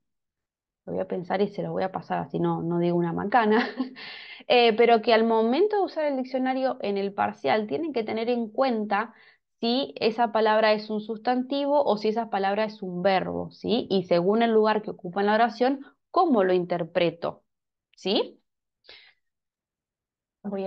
Lo voy a pensar y se lo voy a pasar, así no, no digo una macana. Eh, pero que al momento de usar el diccionario en el parcial tienen que tener en cuenta si esa palabra es un sustantivo o si esa palabra es un verbo, ¿sí? Y según el lugar que ocupa en la oración, ¿cómo lo interpreto? ¿Sí? Voy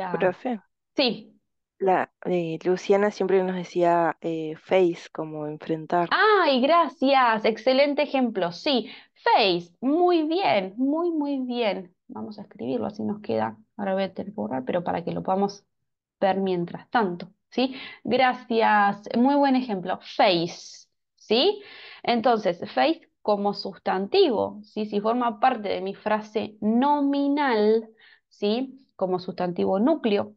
Sí. la eh, Luciana siempre nos decía eh, face, como enfrentar. Ay, gracias. Excelente ejemplo. Sí. Face. Muy bien. Muy, muy bien. Vamos a escribirlo, así nos queda. Ahora voy a pero para que lo podamos ver mientras tanto. ¿Sí? Gracias. Muy buen ejemplo. Face. ¿Sí? Entonces, face como sustantivo. ¿Sí? Si forma parte de mi frase nominal. ¿Sí? como sustantivo núcleo,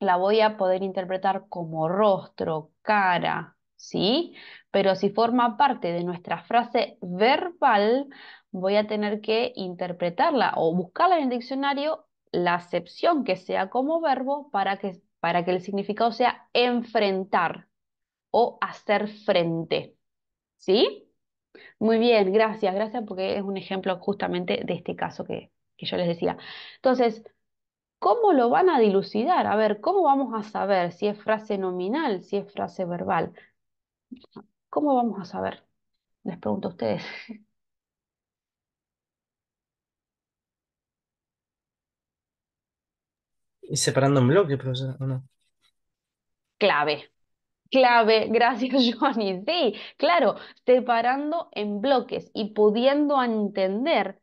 la voy a poder interpretar como rostro, cara, ¿sí? Pero si forma parte de nuestra frase verbal, voy a tener que interpretarla o buscarla en el diccionario la acepción que sea como verbo para que, para que el significado sea enfrentar o hacer frente. ¿Sí? Muy bien, gracias, gracias porque es un ejemplo justamente de este caso que, que yo les decía. Entonces, ¿Cómo lo van a dilucidar? A ver, ¿cómo vamos a saber si es frase nominal, si es frase verbal? ¿Cómo vamos a saber? Les pregunto a ustedes. ¿Y separando en bloques? profesor, o no? Clave. Clave, gracias Johnny. Sí, claro, separando en bloques y pudiendo entender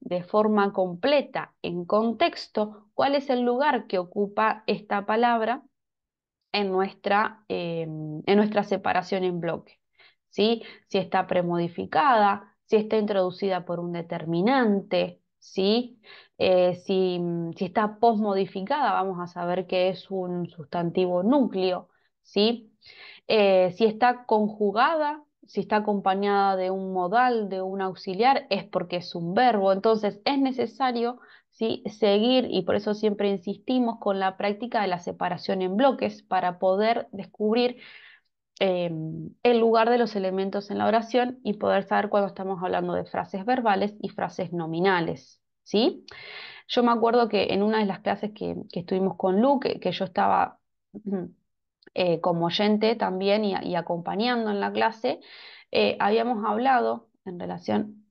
de forma completa, en contexto, cuál es el lugar que ocupa esta palabra en nuestra, eh, separación en bloque. ¿sí? Si está premodificada, si está introducida por un determinante, eh, si, si, está posmodificada, vamos a saber que es un sustantivo núcleo, eh, si está conjugada, si está acompañada de un modal, de un auxiliar, es porque es un verbo. Entonces es necesario seguir, y por eso siempre insistimos con la práctica de la separación en bloques para poder descubrir em, el lugar de los elementos en la oración y poder saber cuando estamos hablando de frases verbales y frases nominales. ¿sí? Yo me acuerdo que en una de las clases que, estuvimos con Luke, que, yo estaba... Eh, como oyente también y, acompañando en la clase, eh, habíamos hablado en relación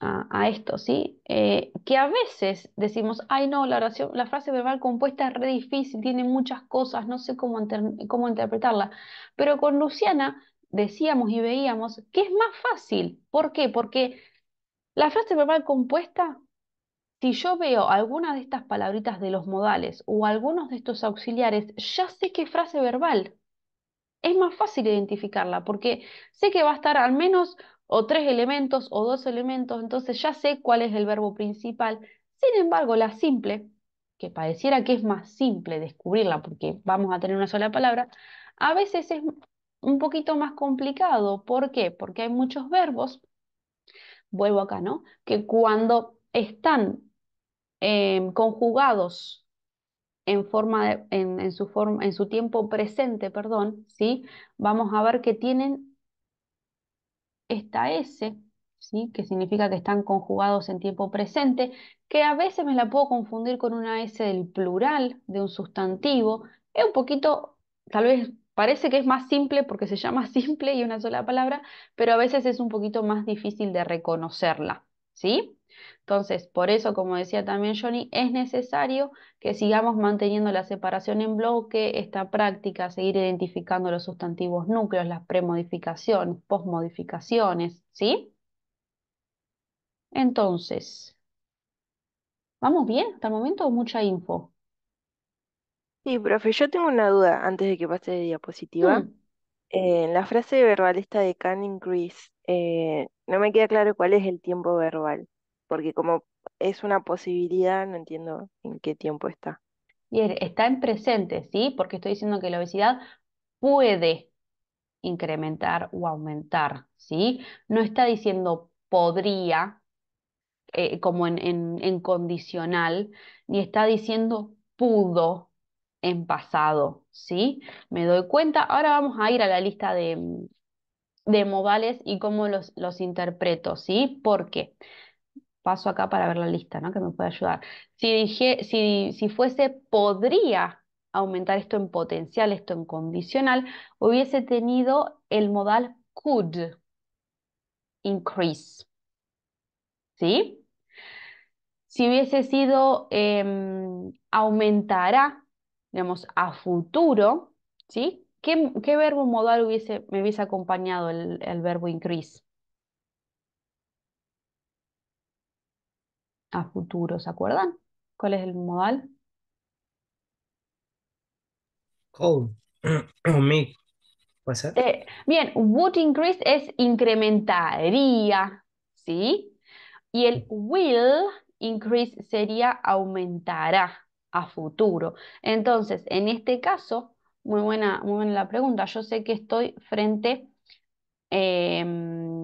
a, esto, ¿sí? Eh, que a veces decimos, ay no, la oración, la frase verbal compuesta es re difícil, tiene muchas cosas, no sé cómo, cómo interpretarla. Pero con Luciana decíamos y veíamos que es más fácil. ¿Por qué? Porque la frase verbal compuesta si yo veo alguna de estas palabritas de los modales o algunos de estos auxiliares, ya sé qué frase verbal. Es más fácil identificarla porque sé que va a estar al menos o tres elementos o dos elementos, entonces ya sé cuál es el verbo principal. Sin embargo, la simple, que pareciera que es más simple descubrirla porque vamos a tener una sola palabra, a veces es un poquito más complicado. ¿Por qué? Porque hay muchos verbos, vuelvo acá, ¿no? Que cuando están Em, conjugados en, forma de, en, en, su en su tiempo presente, perdón, ¿sí? vamos a ver que tienen esta S, ¿sí? que significa que están conjugados en tiempo presente, que a veces me la puedo confundir con una S del plural, de un sustantivo. Es un poquito, tal vez parece que es más simple porque se llama simple y una sola palabra, pero a veces es un poquito más difícil de reconocerla. ¿Sí? Entonces, por eso, como decía también Johnny, es necesario que sigamos manteniendo la separación en bloque, esta práctica, seguir identificando los sustantivos núcleos, las premodificaciones, posmodificaciones, ¿sí? Entonces, ¿vamos bien hasta el momento o mucha info? Sí, profe, yo tengo una duda antes de que pase de diapositiva. Mm. Eh, la frase verbal esta de Canning Grease eh, no me queda claro cuál es el tiempo verbal porque como es una posibilidad, no entiendo en qué tiempo está. y está en presente, ¿sí? Porque estoy diciendo que la obesidad puede incrementar o aumentar, ¿sí? No está diciendo podría, eh, como en, en, condicional, ni está diciendo pudo en pasado, ¿sí? Me doy cuenta. Ahora vamos a ir a la lista de, de modales y cómo los, los interpreto, ¿sí? Porque paso acá para ver la lista, ¿no? Que me puede ayudar. Si, dije, si, fuese podría aumentar esto en potencial, esto en condicional, hubiese tenido el modal could increase. ¿Sí? Si hubiese sido em, aumentará, digamos, a futuro, ¿sí? ¿Qué, verbo modal hubiese, me hubiese acompañado el verbo increase? a futuro, ¿se acuerdan? ¿Cuál es el modal? Eh, bien, would increase es incrementaría, ¿sí? Y el will increase sería aumentará a futuro. Entonces, en este caso, muy buena, muy buena la pregunta. Yo sé que estoy frente em,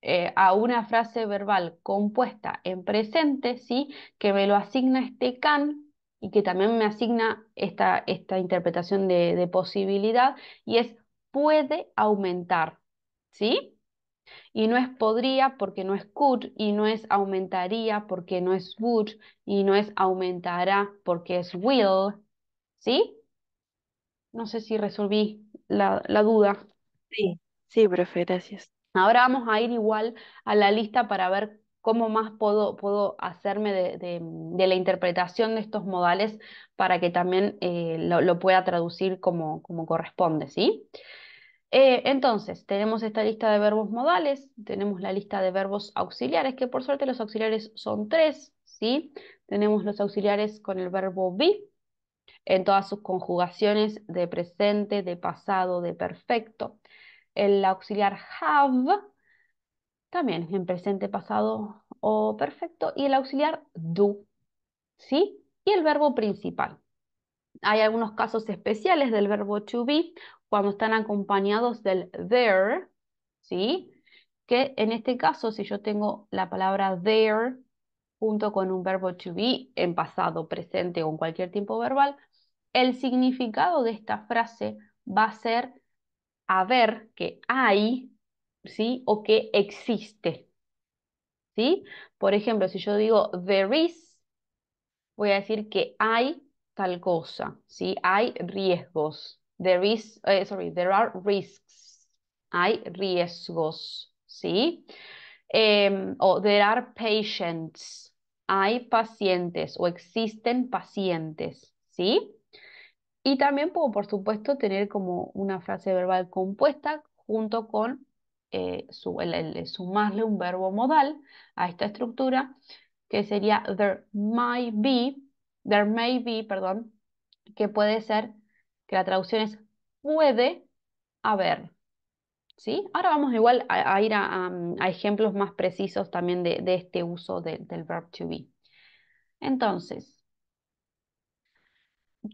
eh, a una frase verbal compuesta en presente, ¿sí? que me lo asigna este can y que también me asigna esta, esta interpretación de, posibilidad, y es puede aumentar, ¿sí? Y no es podría porque no es could, y no es aumentaría porque no es would, y no es aumentará porque es will, ¿sí? No sé si resolví la, la duda. Sí, sí, profe, gracias. Ahora vamos a ir igual a la lista para ver cómo más puedo, hacerme de, la interpretación de estos modales para que también eh, lo, pueda traducir como, corresponde, ¿sí? Eh, entonces, tenemos esta lista de verbos modales, tenemos la lista de verbos auxiliares, que por suerte los auxiliares son tres, ¿sí? Tenemos los auxiliares con el verbo be, en todas sus conjugaciones de presente, de pasado, de perfecto el auxiliar have también en presente, pasado o perfecto, y el auxiliar do, ¿sí? Y el verbo principal. Hay algunos casos especiales del verbo to be cuando están acompañados del there, ¿sí? Que en este caso, si yo tengo la palabra there junto con un verbo to be en pasado, presente o en cualquier tiempo verbal, el significado de esta frase va a ser a ver que hay, ¿sí? O que existe, ¿sí? Por ejemplo, si yo digo there is, voy a decir que hay tal cosa, ¿sí? Hay riesgos. There is, eh, sorry, there are risks. Hay riesgos, ¿sí? Em, o there are patients. Hay pacientes o existen pacientes, ¿sí? Y también puedo, por supuesto, tener como una frase verbal compuesta junto con eh, su, sumarle un verbo modal a esta estructura, que sería there might be, there may be, perdón, que puede ser, que la traducción es puede haber. ¿Sí? Ahora vamos igual a, ir a, ejemplos más precisos también de, este uso del verb to be. Entonces,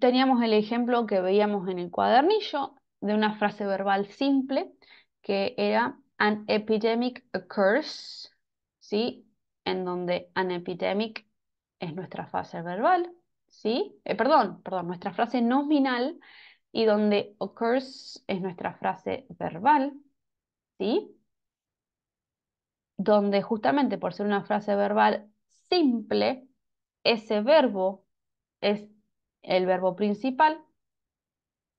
teníamos el ejemplo que veíamos en el cuadernillo de una frase verbal simple que era an epidemic occurs, ¿sí? En donde an epidemic es nuestra frase verbal, ¿sí? Eh, perdón, perdón, nuestra frase nominal y donde occurs es nuestra frase verbal, ¿sí? Donde justamente por ser una frase verbal simple, ese verbo es el verbo principal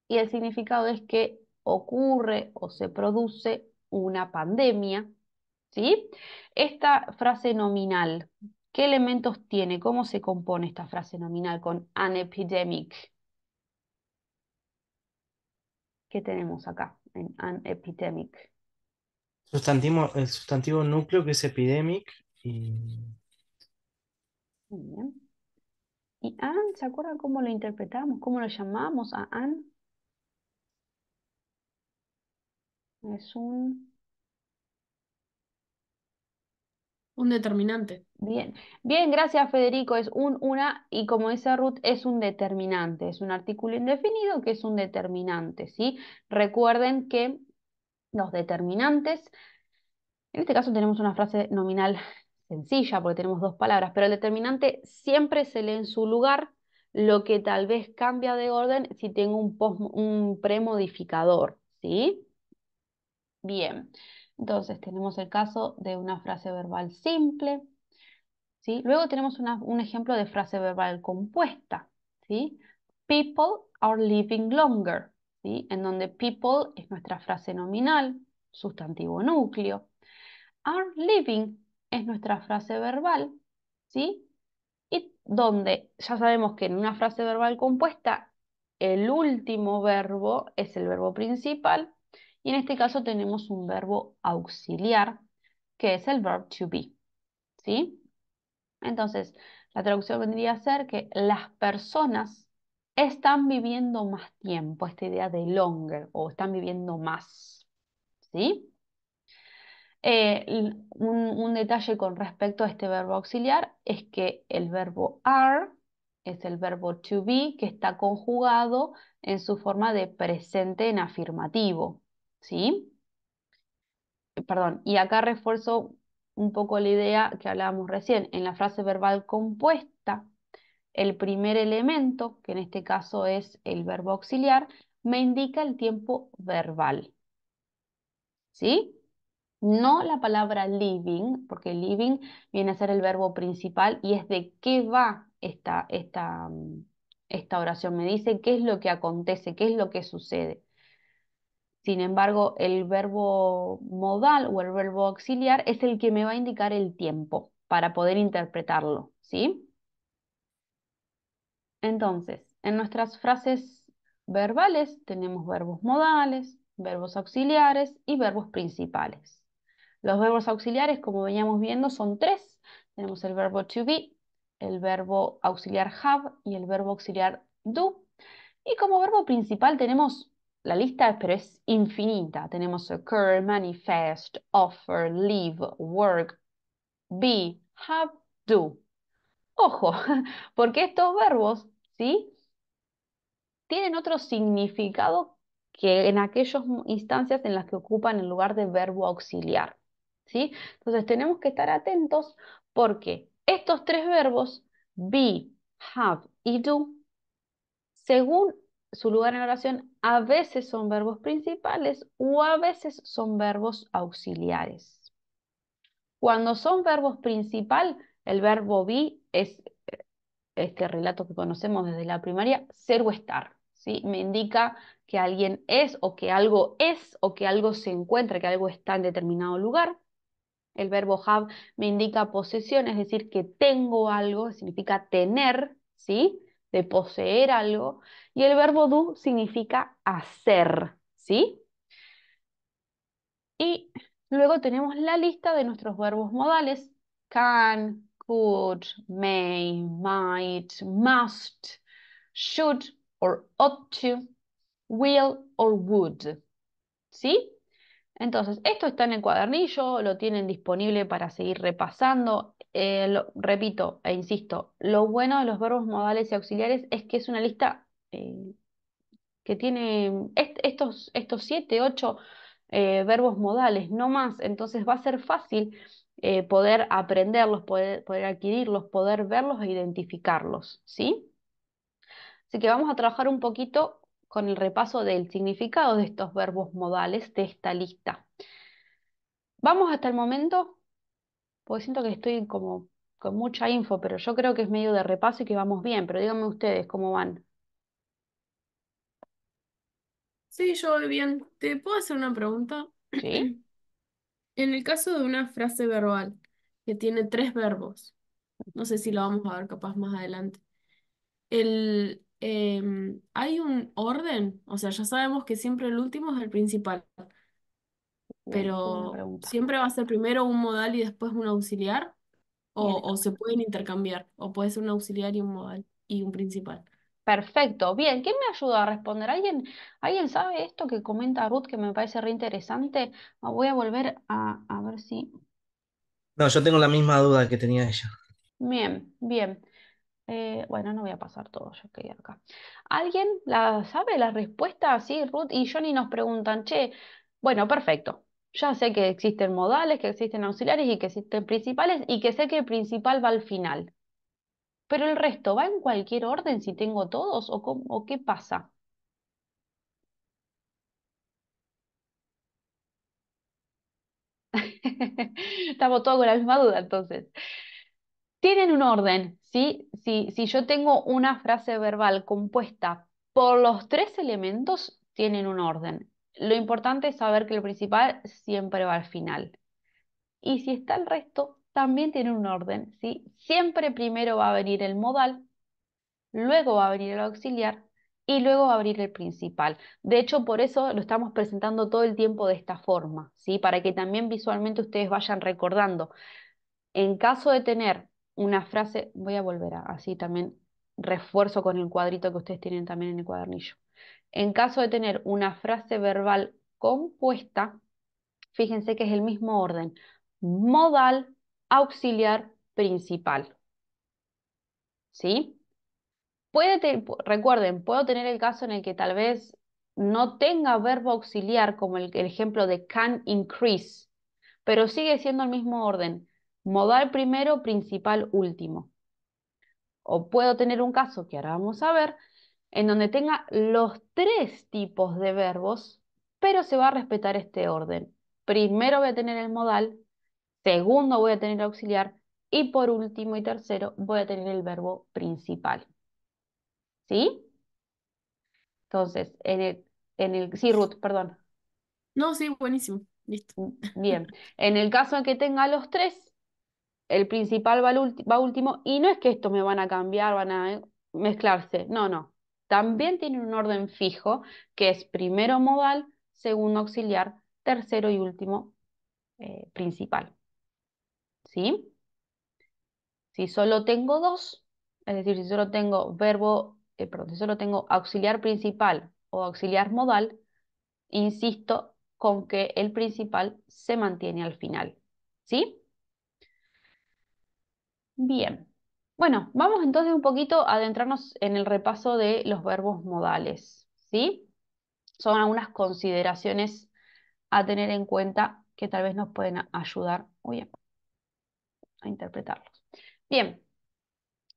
y el significado es que ocurre o se produce una pandemia. ¿Sí? Esta frase nominal, ¿qué elementos tiene? ¿Cómo se compone esta frase nominal con an epidemic? ¿Qué tenemos acá en an epidemic? el sustantivo núcleo que es epidemic Muy bien. ¿se acuerdan cómo lo interpretamos? ¿Cómo lo llamamos a Anne? Es un... Un determinante. Bien, bien, gracias Federico. Es un, una, y como dice Ruth, es un determinante. Es un artículo indefinido que es un determinante, ¿sí? Recuerden que los determinantes, en este caso tenemos una frase nominal sencilla porque tenemos dos palabras, pero el determinante siempre se lee en su lugar, lo que tal vez cambia de orden si tengo un, un premodificador, ¿sí? Bien, entonces tenemos el caso de una frase verbal simple, ¿sí? Luego tenemos un ejemplo de frase verbal compuesta, ¿sí? People are living longer, ¿sí? En donde people es nuestra frase nominal, sustantivo núcleo. Are living es nuestra frase verbal, ¿sí? Y donde ya sabemos que en una frase verbal compuesta, el último verbo es el verbo principal y en este caso tenemos un verbo auxiliar que es el verb to be, ¿sí? Entonces, la traducción vendría a ser que las personas están viviendo más tiempo, esta idea de longer o están viviendo más, ¿sí? Eh, un, detalle con respecto a este verbo auxiliar es que el verbo are es el verbo to be que está conjugado en su forma de presente en afirmativo. ¿Sí? Eh, perdón, y acá refuerzo un poco la idea que hablábamos recién. En la frase verbal compuesta, el primer elemento, que en este caso es el verbo auxiliar, me indica el tiempo verbal. ¿Sí? no la palabra living, porque living viene a ser el verbo principal y es de qué va mm, esta, oración. Me dice qué es lo que acontece, qué es lo que sucede. Sin embargo, el verbo modal o el verbo auxiliar es el que me va a indicar el tiempo para poder interpretarlo, ¿sí? Entonces, en nuestras frases verbales tenemos verbos modales, verbos auxiliares y verbos principales. Los verbos auxiliares, como veníamos viendo, son tres. Tenemos el verbo to be, el verbo auxiliar have y el verbo auxiliar do. Y como verbo principal tenemos la lista, pero es infinita. Tenemos occur, manifest, offer, leave, work, be, have, do. Ojo, porque estos verbos, ¿sí? Tienen otro significado que en aquellas instancias en las que ocupan el lugar de verbo auxiliar. Entonces tenemos que estar atentos porque estos tres verbos, be, have y do, según su lugar en la oración, a veces son verbos principales o a veces son verbos auxiliares. Cuando son verbos principal, el verbo be es eh, este relato que conocemos desde la primaria, ser o estar. ¿sí? Me indica que alguien es o que algo es o que algo se encuentra, que algo está en determinado lugar. El verbo have me indica posesión, es decir, que tengo algo, significa tener, ¿sí? De poseer algo. Y el verbo do significa hacer, ¿sí? Y luego tenemos la lista de nuestros verbos modales. Can, could, may, might, must, should or ought to, will or would. ¿Sí? Entonces, esto está en el cuadernillo, lo tienen disponible para seguir repasando. Eh, repito e insisto, lo bueno de los verbos modales y auxiliares es que es una lista eh, que tiene estos, estos siete, ocho eh, verbos modales, no más. Entonces va a ser fácil poder aprenderlos, poder, poder adquirirlos, poder verlos e identificarlos, ¿sí? Así que vamos a trabajar un poquito con el repaso del significado de estos verbos modales de esta lista. Vamos hasta el momento, porque siento que estoy como con mucha info, pero yo creo que es medio de repaso y que vamos bien, pero díganme ustedes cómo van. Sí, yo voy bien. ¿Te puedo hacer una pregunta? Sí. En el caso de una frase verbal que tiene tres verbos, no sé si lo vamos a ver capaz más adelante, el, Em, hay un orden, o sea, ya sabemos que siempre el último es el principal, pero siempre va a ser primero un modal y después un auxiliar, o, se pueden intercambiar, o puede ser un auxiliar y un modal y un principal. Perfecto, bien, ¿quién me ayuda a responder? ¿Alguien, ¿Alguien sabe esto que comenta Ruth que me parece re interesante? Ah, voy a volver a ver si... No, yo tengo la misma duda que tenía ella. Bien, bien. Eh, bueno, no voy a pasar todo, yo que acá. ¿Alguien la sabe la respuesta? Sí, Ruth y Johnny nos preguntan, che, bueno, perfecto. Ya sé que existen modales, que existen auxiliares y que existen principales y que sé que el principal va al final. Pero el resto, ¿va en cualquier orden si tengo todos o, o qué pasa? Estamos todos con la misma duda entonces tienen un orden, ¿sí? Si, si yo tengo una frase verbal compuesta por los tres elementos, tienen un orden. Lo importante es saber que el principal siempre va al final. Y si está el resto, también tiene un orden, ¿sí? Siempre primero va a venir el modal, luego va a venir el auxiliar y luego va a venir el principal. De hecho, por eso lo estamos presentando todo el tiempo de esta forma, ¿sí? Para que también visualmente ustedes vayan recordando. En caso de tener una frase, voy a volver a, así también refuerzo con el cuadrito que ustedes tienen también en el cuadernillo. En caso de tener una frase verbal compuesta, fíjense que es el mismo orden, modal, auxiliar, principal. ¿Sí? Puede recuerden, puedo tener el caso en el que tal vez no tenga verbo auxiliar como el ejemplo de can increase, pero sigue siendo el mismo orden modal primero, principal último. O puedo tener un caso, que ahora vamos a ver, en donde tenga los tres tipos de verbos, pero se va a respetar este orden. Primero voy a tener el modal, segundo voy a tener el auxiliar y por último y tercero voy a tener el verbo principal. ¿Sí? Entonces, en el, en el sí, Ruth, perdón. No, sí, buenísimo. Listo. Bien. En el caso en que tenga los tres, el principal va, último y no es que esto me van a cambiar, van a eh, mezclarse, no, no. También tiene un orden fijo que es primero modal, segundo auxiliar, tercero y último eh, principal. ¿Sí? Si solo tengo dos, es decir, si solo tengo verbo, eh, perdón, si solo tengo auxiliar principal o auxiliar modal, insisto con que el principal se mantiene al final. ¿Sí? Bien. Bueno, vamos entonces un poquito a adentrarnos en el repaso de los verbos modales, ¿sí? Son algunas consideraciones a tener en cuenta que tal vez nos pueden ayudar a interpretarlos. Bien,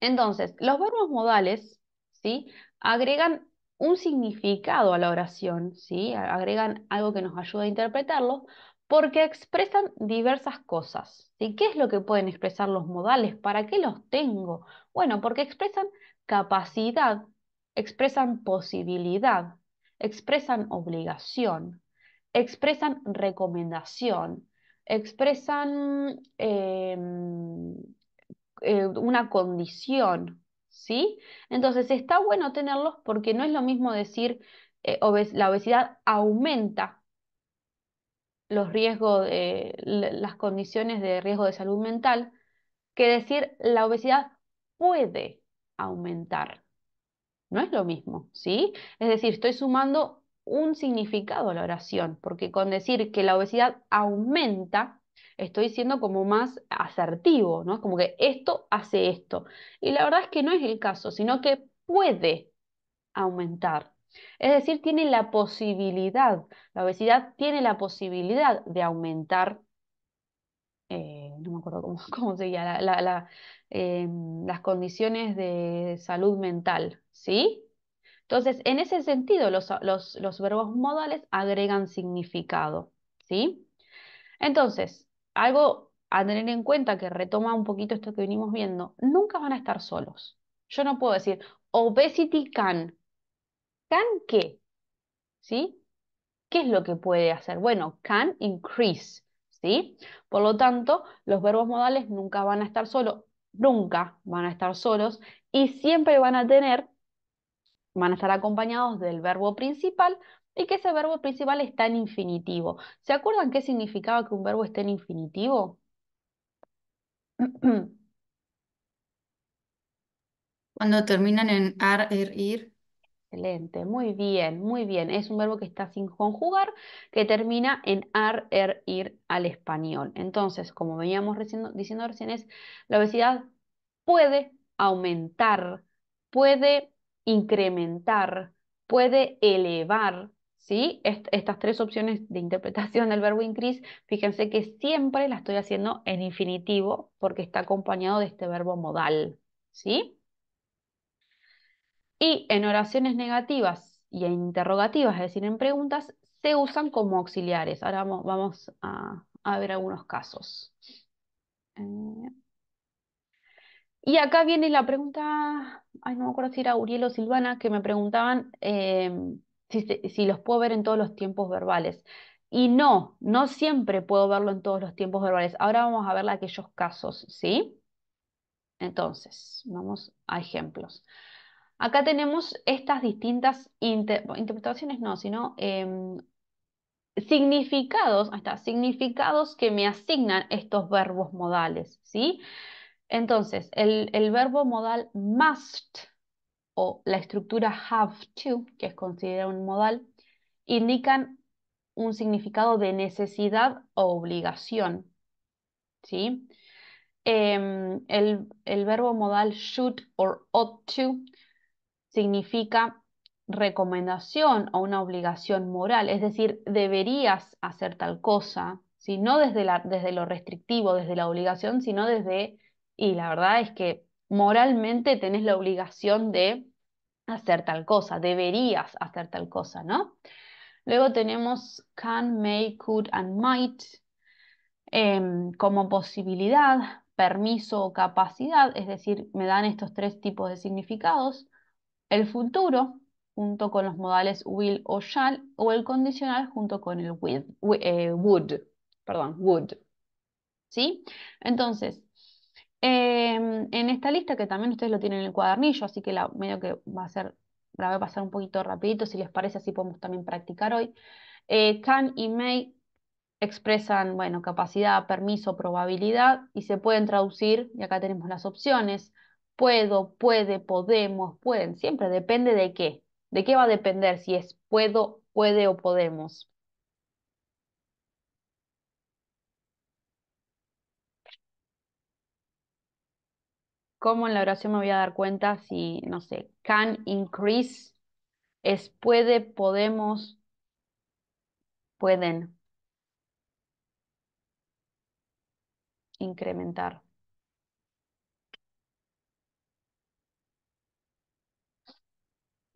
entonces, los verbos modales, ¿sí? Agregan un significado a la oración, ¿sí? Agregan algo que nos ayuda a interpretarlo, porque expresan diversas cosas. ¿Y ¿Qué es lo que pueden expresar los modales? ¿Para qué los tengo? Bueno, porque expresan capacidad, expresan posibilidad, expresan obligación, expresan recomendación, expresan em, eh, una condición, ¿sí? Entonces está bueno tenerlos porque no es lo mismo decir eh, la obesidad aumenta los riesgos, de las condiciones de riesgo de salud mental, que decir la obesidad puede aumentar. No es lo mismo, ¿sí? Es decir, estoy sumando un significado a la oración, porque con decir que la obesidad aumenta, estoy siendo como más asertivo, ¿no? Es como que esto hace esto. Y la verdad es que no es el caso, sino que puede aumentar. Es decir, tiene la posibilidad, la obesidad tiene la posibilidad de aumentar, eh, no me acuerdo cómo, se llama, em, las condiciones de salud mental, ¿sí? Entonces, en ese sentido, los, los verbos modales agregan significado, ¿sí? Entonces, algo a tener en cuenta que retoma un poquito esto que venimos viendo, nunca van a estar solos. Yo no puedo decir, obesity can, Can qué, ¿sí? ¿Qué es lo que puede hacer? Bueno, can increase, ¿sí? Por lo tanto, los verbos modales nunca van a estar solos, nunca van a estar solos y siempre van a tener, van a estar acompañados del verbo principal y que ese verbo principal está en infinitivo. ¿Se acuerdan qué significaba que un verbo esté en infinitivo? Cuando terminan en ar, er, ir. Excelente, muy bien, muy bien. Es un verbo que está sin conjugar, que termina en ar, er, ir al español. Entonces, como veníamos diciendo recién, es la obesidad puede aumentar, puede incrementar, puede elevar. ¿Sí? estas tres opciones de interpretación del verbo increase, fíjense que siempre la estoy haciendo en infinitivo porque está acompañado de este verbo modal. ¿Sí? Y en oraciones negativas y en interrogativas, es decir, en preguntas, se usan como auxiliares. Ahora vamos a, ver algunos casos. Eh, y acá viene la pregunta, no me acuerdo si era Uriel o Silvana, que me preguntaban eh, si, si, los puedo ver en todos los tiempos verbales. Y no, no siempre puedo verlo en todos los tiempos verbales. Ahora vamos a ver aquellos casos, ¿sí? Entonces, vamos a ejemplos. Acá tenemos estas distintas interpretaciones, no, sino em, significados, hasta significados que me asignan estos verbos modales, ¿sí? Entonces, el, verbo modal must o la estructura have to, que es considerado un modal, indican un significado de necesidad o obligación, ¿sí? Em, el, el, verbo modal should or ought to significa recomendación o una obligación moral, es decir, deberías hacer tal cosa, no desde, desde lo restrictivo, desde la obligación, sino desde, y la verdad es que moralmente tenés la obligación de hacer tal cosa, deberías hacer tal cosa, ¿no? Luego tenemos can, may, could and might em, como posibilidad, permiso o capacidad, es decir, me dan estos tres tipos de significados el futuro junto con los modales will o shall o el condicional junto con el eh, would. Perdón, would. ¿Sí? Entonces, em, en esta lista que también ustedes lo tienen en el cuadernillo, así que la, medio que va a ser, la voy a pasar un poquito rapidito, si les parece, así podemos también practicar hoy. Eh, can y may expresan, bueno, capacidad, permiso, probabilidad y se pueden traducir, y acá tenemos las opciones, puedo, puede, podemos, pueden. Siempre depende de qué. ¿De qué va a depender si es puedo, puede o podemos? ¿Cómo en la oración me voy a dar cuenta si, no sé, can increase es puede, podemos, pueden incrementar?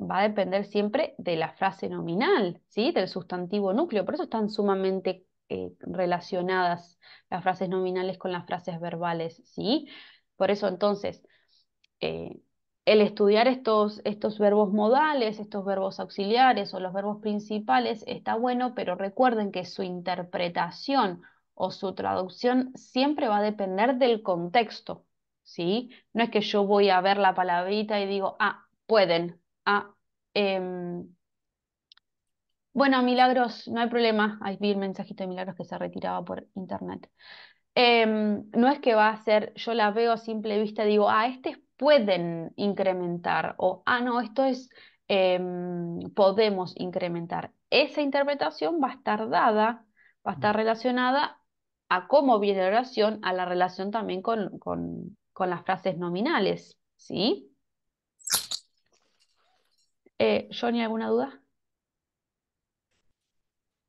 va a depender siempre de la frase nominal, ¿sí? del sustantivo núcleo. Por eso están sumamente eh, relacionadas las frases nominales con las frases verbales. ¿sí? Por eso entonces, eh, el estudiar estos, estos verbos modales, estos verbos auxiliares o los verbos principales está bueno, pero recuerden que su interpretación o su traducción siempre va a depender del contexto. ¿sí? No es que yo voy a ver la palabrita y digo, ah, pueden, Ah, em, bueno, Milagros, no hay problema. Ahí vi el mensajito de Milagros que se retiraba por internet. Em, no es que va a ser, yo la veo a simple vista, digo, ah, estos pueden incrementar o, ah, no, esto es, em, podemos incrementar. Esa interpretación va a estar dada, va a estar relacionada a cómo viene la oración, a la relación también con, con las frases nominales, ¿sí? Eh, Johnny, ¿alguna duda?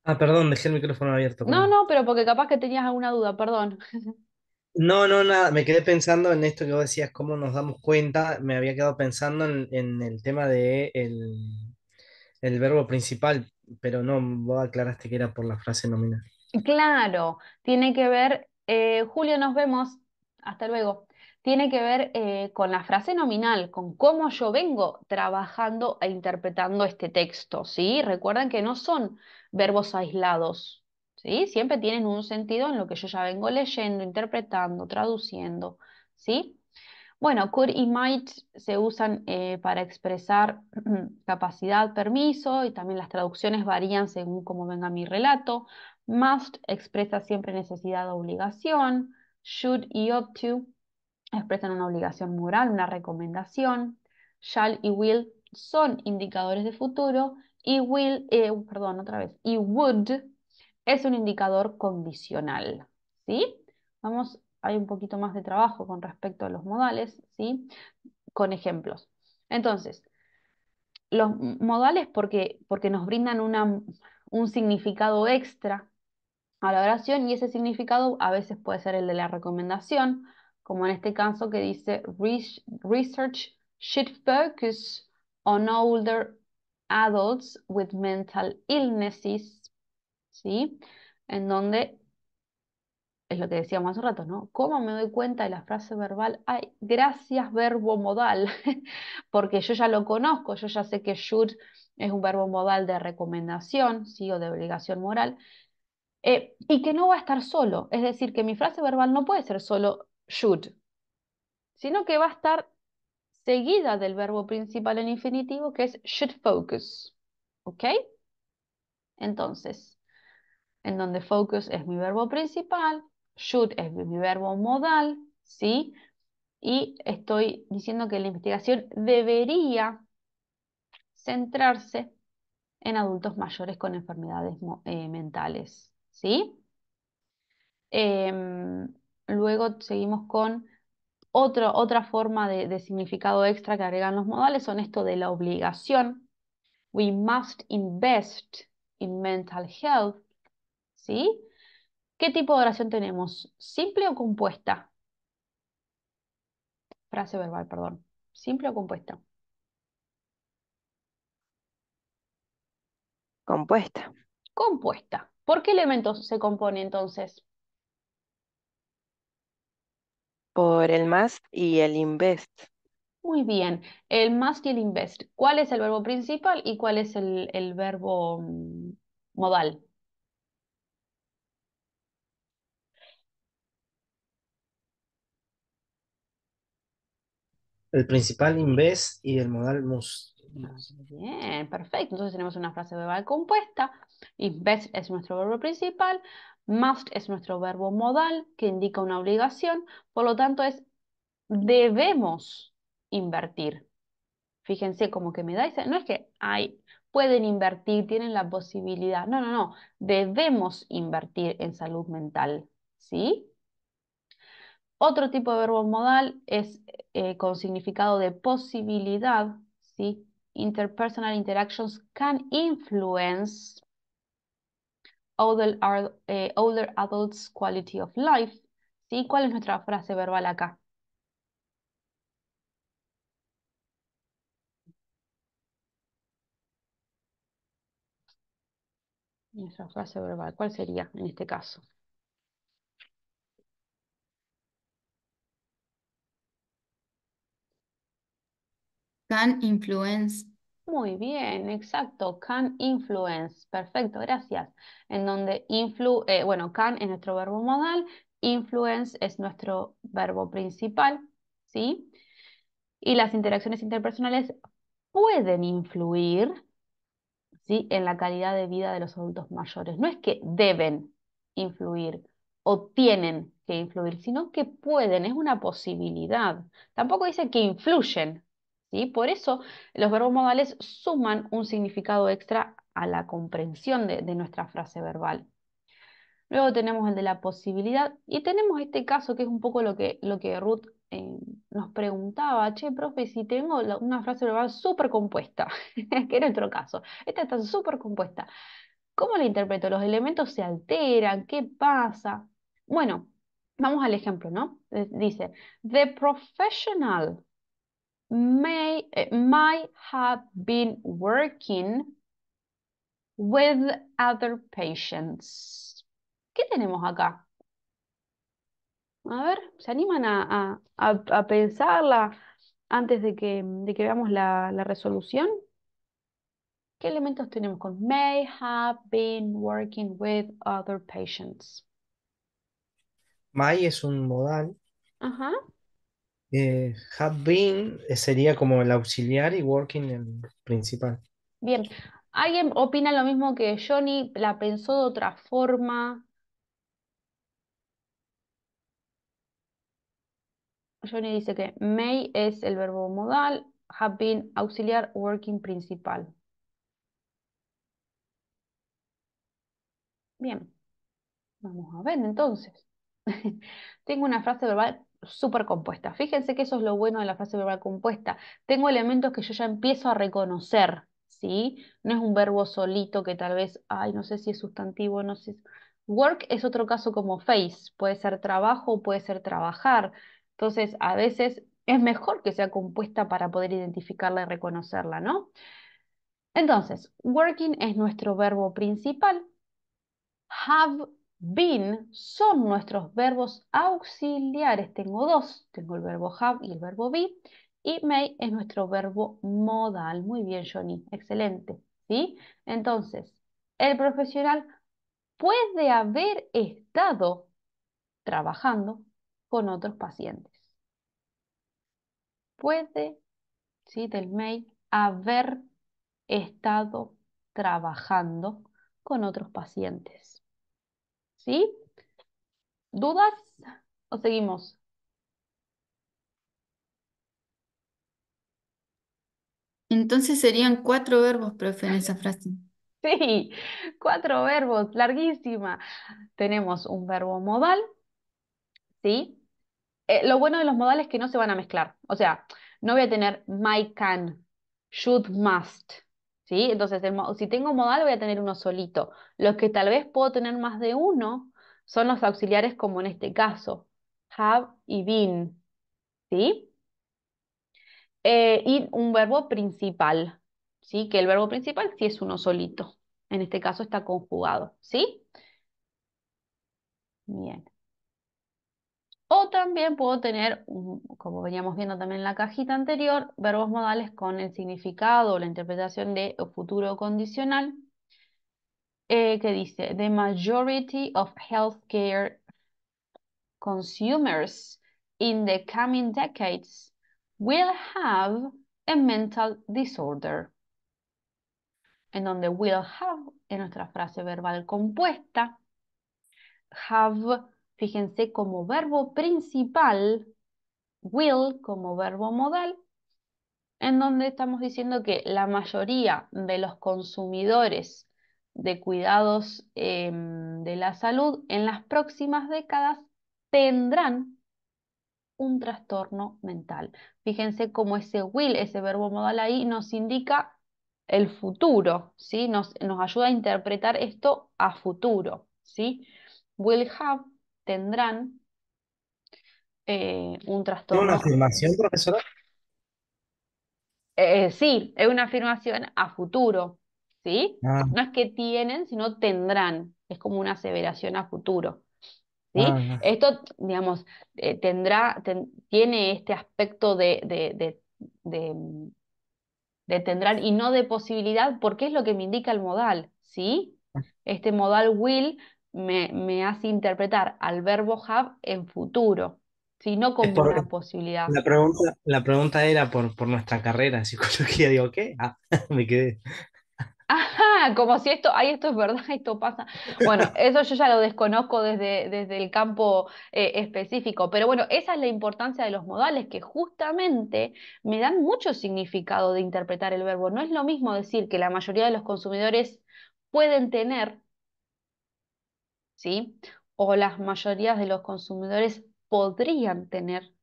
Ah, perdón, dejé el micrófono abierto. No, no, pero porque capaz que tenías alguna duda, perdón. No, no, nada, me quedé pensando en esto que vos decías, cómo nos damos cuenta, me había quedado pensando en, el tema de el, verbo principal, pero no, vos aclaraste que era por la frase nominal. Claro, tiene que ver, eh, Julio, nos vemos, hasta luego tiene que ver eh, con la frase nominal, con cómo yo vengo trabajando e interpretando este texto, ¿sí? Recuerden que no son verbos aislados, ¿sí? Siempre tienen un sentido en lo que yo ya vengo leyendo, interpretando, traduciendo, ¿sí? Bueno, could y might se usan eh, para expresar capacidad, permiso, y también las traducciones varían según cómo venga mi relato. Must expresa siempre necesidad o obligación. Should y ought to expresan una obligación moral, una recomendación. Shall y will son indicadores de futuro y will, eh, perdón, otra vez, y would es un indicador condicional, ¿sí? Vamos, hay un poquito más de trabajo con respecto a los modales, ¿sí? Con ejemplos. Entonces, los modales porque, nos brindan un significado extra a la oración y ese significado a veces puede ser el de la recomendación, como en este caso que dice research should focus on older adults with mental illnesses, ¿sí? En donde es lo que decíamos hace un rato, ¿no? ¿Cómo me doy cuenta de la frase verbal? Ay, gracias, verbo modal, porque yo ya lo conozco, yo ya sé que should es un verbo modal de recomendación, ¿sí? O de obligación moral, eh, y que no va a estar solo, es decir, que mi frase verbal no puede ser solo should, sino que va a estar seguida del verbo principal en infinitivo que es should focus. ¿Ok? Entonces, en donde focus es mi verbo principal, should es mi verbo modal, ¿sí? Y estoy diciendo que la investigación debería centrarse en adultos mayores con enfermedades eh, mentales, ¿sí? Em, Luego seguimos con otra forma de, significado extra que agregan los modales, son esto de la obligación. We must invest in mental health. ¿Sí? ¿Qué tipo de oración tenemos? ¿Simple o compuesta? Frase verbal, perdón. ¿Simple o compuesta? Compuesta. Compuesta. ¿Por qué elementos se compone entonces? por el MUST y el invest. Muy bien, el must y el invest. ¿Cuál es el verbo principal y cuál es el, el verbo mm, modal? El principal invest y el modal must. Bien, perfecto. Entonces tenemos una frase verbal compuesta. Invest es nuestro verbo principal, Must es nuestro verbo modal que indica una obligación, por lo tanto es debemos invertir. Fíjense como que me da ese, no es que hay, pueden invertir, tienen la posibilidad, no, no, no, debemos invertir en salud mental, ¿sí? Otro tipo de verbo modal es eh, con significado de posibilidad, ¿sí? Interpersonal interactions can influence older, eh, older adults quality of life. ¿Sí? ¿Cuál es nuestra frase verbal acá? Nuestra frase verbal, ¿cuál sería en este caso? Can influence muy bien, exacto. Can influence. Perfecto, gracias. En donde influ, eh, bueno, can es nuestro verbo modal, influence es nuestro verbo principal, ¿sí? Y las interacciones interpersonales pueden influir, ¿sí? En la calidad de vida de los adultos mayores. No es que deben influir o tienen que influir, sino que pueden, es una posibilidad. Tampoco dice que influyen, por eso los verbos modales suman un significado extra a la comprensión de, nuestra frase verbal. Luego tenemos el de la posibilidad y tenemos este caso que es un poco lo que, lo que Ruth eh, nos preguntaba, che, profe, si tengo una frase verbal súper compuesta, que era otro caso, esta está súper compuesta, ¿cómo la interpreto? ¿Los elementos se alteran? ¿Qué pasa? Bueno, vamos al ejemplo, ¿no? Eh, dice, the professional may eh, have been working with other patients. ¿Qué tenemos acá? A ver, ¿se animan a, pensarla antes de que, de que veamos la, resolución? ¿Qué elementos tenemos con may have been working with other patients? May es un modal. Ajá. Eh, have been eh, sería como el auxiliar y working el principal. Bien, ¿alguien opina lo mismo que Johnny? ¿La pensó de otra forma? Johnny dice que may es el verbo modal, have been auxiliar, working principal. Bien, vamos a ver entonces. Tengo una frase verbal súper compuesta. Fíjense que eso es lo bueno de la frase verbal compuesta. Tengo elementos que yo ya empiezo a reconocer, ¿sí? No es un verbo solito que tal vez, ay, no sé si es sustantivo, no sé. Work es otro caso como face, puede ser trabajo, puede ser trabajar. Entonces, a veces es mejor que sea compuesta para poder identificarla y reconocerla, ¿no? Entonces, working es nuestro verbo principal. Have been son nuestros verbos auxiliares. Tengo dos, tengo el verbo have y el verbo be. Y may es nuestro verbo modal. Muy bien, Johnny, excelente. ¿sí? Entonces, el profesional puede haber estado trabajando con otros pacientes. Puede, ¿sí? del may, haber estado trabajando con otros pacientes. ¿Sí? ¿Dudas o seguimos? Entonces serían cuatro verbos, profe, en esa frase. Sí, cuatro verbos, larguísima. Tenemos un verbo modal, ¿sí? Eh, lo bueno de los modales es que no se van a mezclar. O sea, no voy a tener my can, should, must. Entonces, si tengo modal, voy a tener uno solito. Los que tal vez puedo tener más de uno son los auxiliares como en este caso, have y been, ¿sí? Eh, y un verbo principal, ¿sí? Que el verbo principal sí es uno solito. En este caso está conjugado, ¿sí? Bien. O también puedo tener, como veníamos viendo también en la cajita anterior, verbos modales con el significado o la interpretación de futuro condicional, eh, que dice, the majority of healthcare consumers in the coming decades will have a mental disorder. En donde will have, en nuestra frase verbal compuesta, have Fíjense como verbo principal, will como verbo modal, en donde estamos diciendo que la mayoría de los consumidores de cuidados em, de la salud en las próximas décadas tendrán un trastorno mental. Fíjense cómo ese will, ese verbo modal ahí, nos indica el futuro, ¿sí? Nos, ayuda a interpretar esto a futuro, ¿sí? Will have tendrán eh, un trastorno. ¿Es una afirmación, profesora? Eh, sí, es una afirmación a futuro, ¿sí? Ah. No es que tienen, sino tendrán. Es como una aseveración a futuro. ¿Sí? Ah, Esto, digamos, eh, tendrá, tiene este aspecto de, de, de, tendrán y no de posibilidad, porque es lo que me indica el modal, ¿sí? Ah. Este modal will me, me, hace interpretar al verbo have en futuro, sino como una posibilidad. La pregunta, la pregunta era por, por nuestra carrera en psicología, digo, ¿qué? Ah, me quedé. Ajá, como si esto, ay, esto es verdad, esto pasa. Bueno, eso yo ya lo desconozco desde, desde el campo eh, específico, pero bueno, esa es la importancia de los modales que justamente me dan mucho significado de interpretar el verbo. No es lo mismo decir que la mayoría de los consumidores pueden tener ¿sí? O las mayorías de los consumidores podrían tener,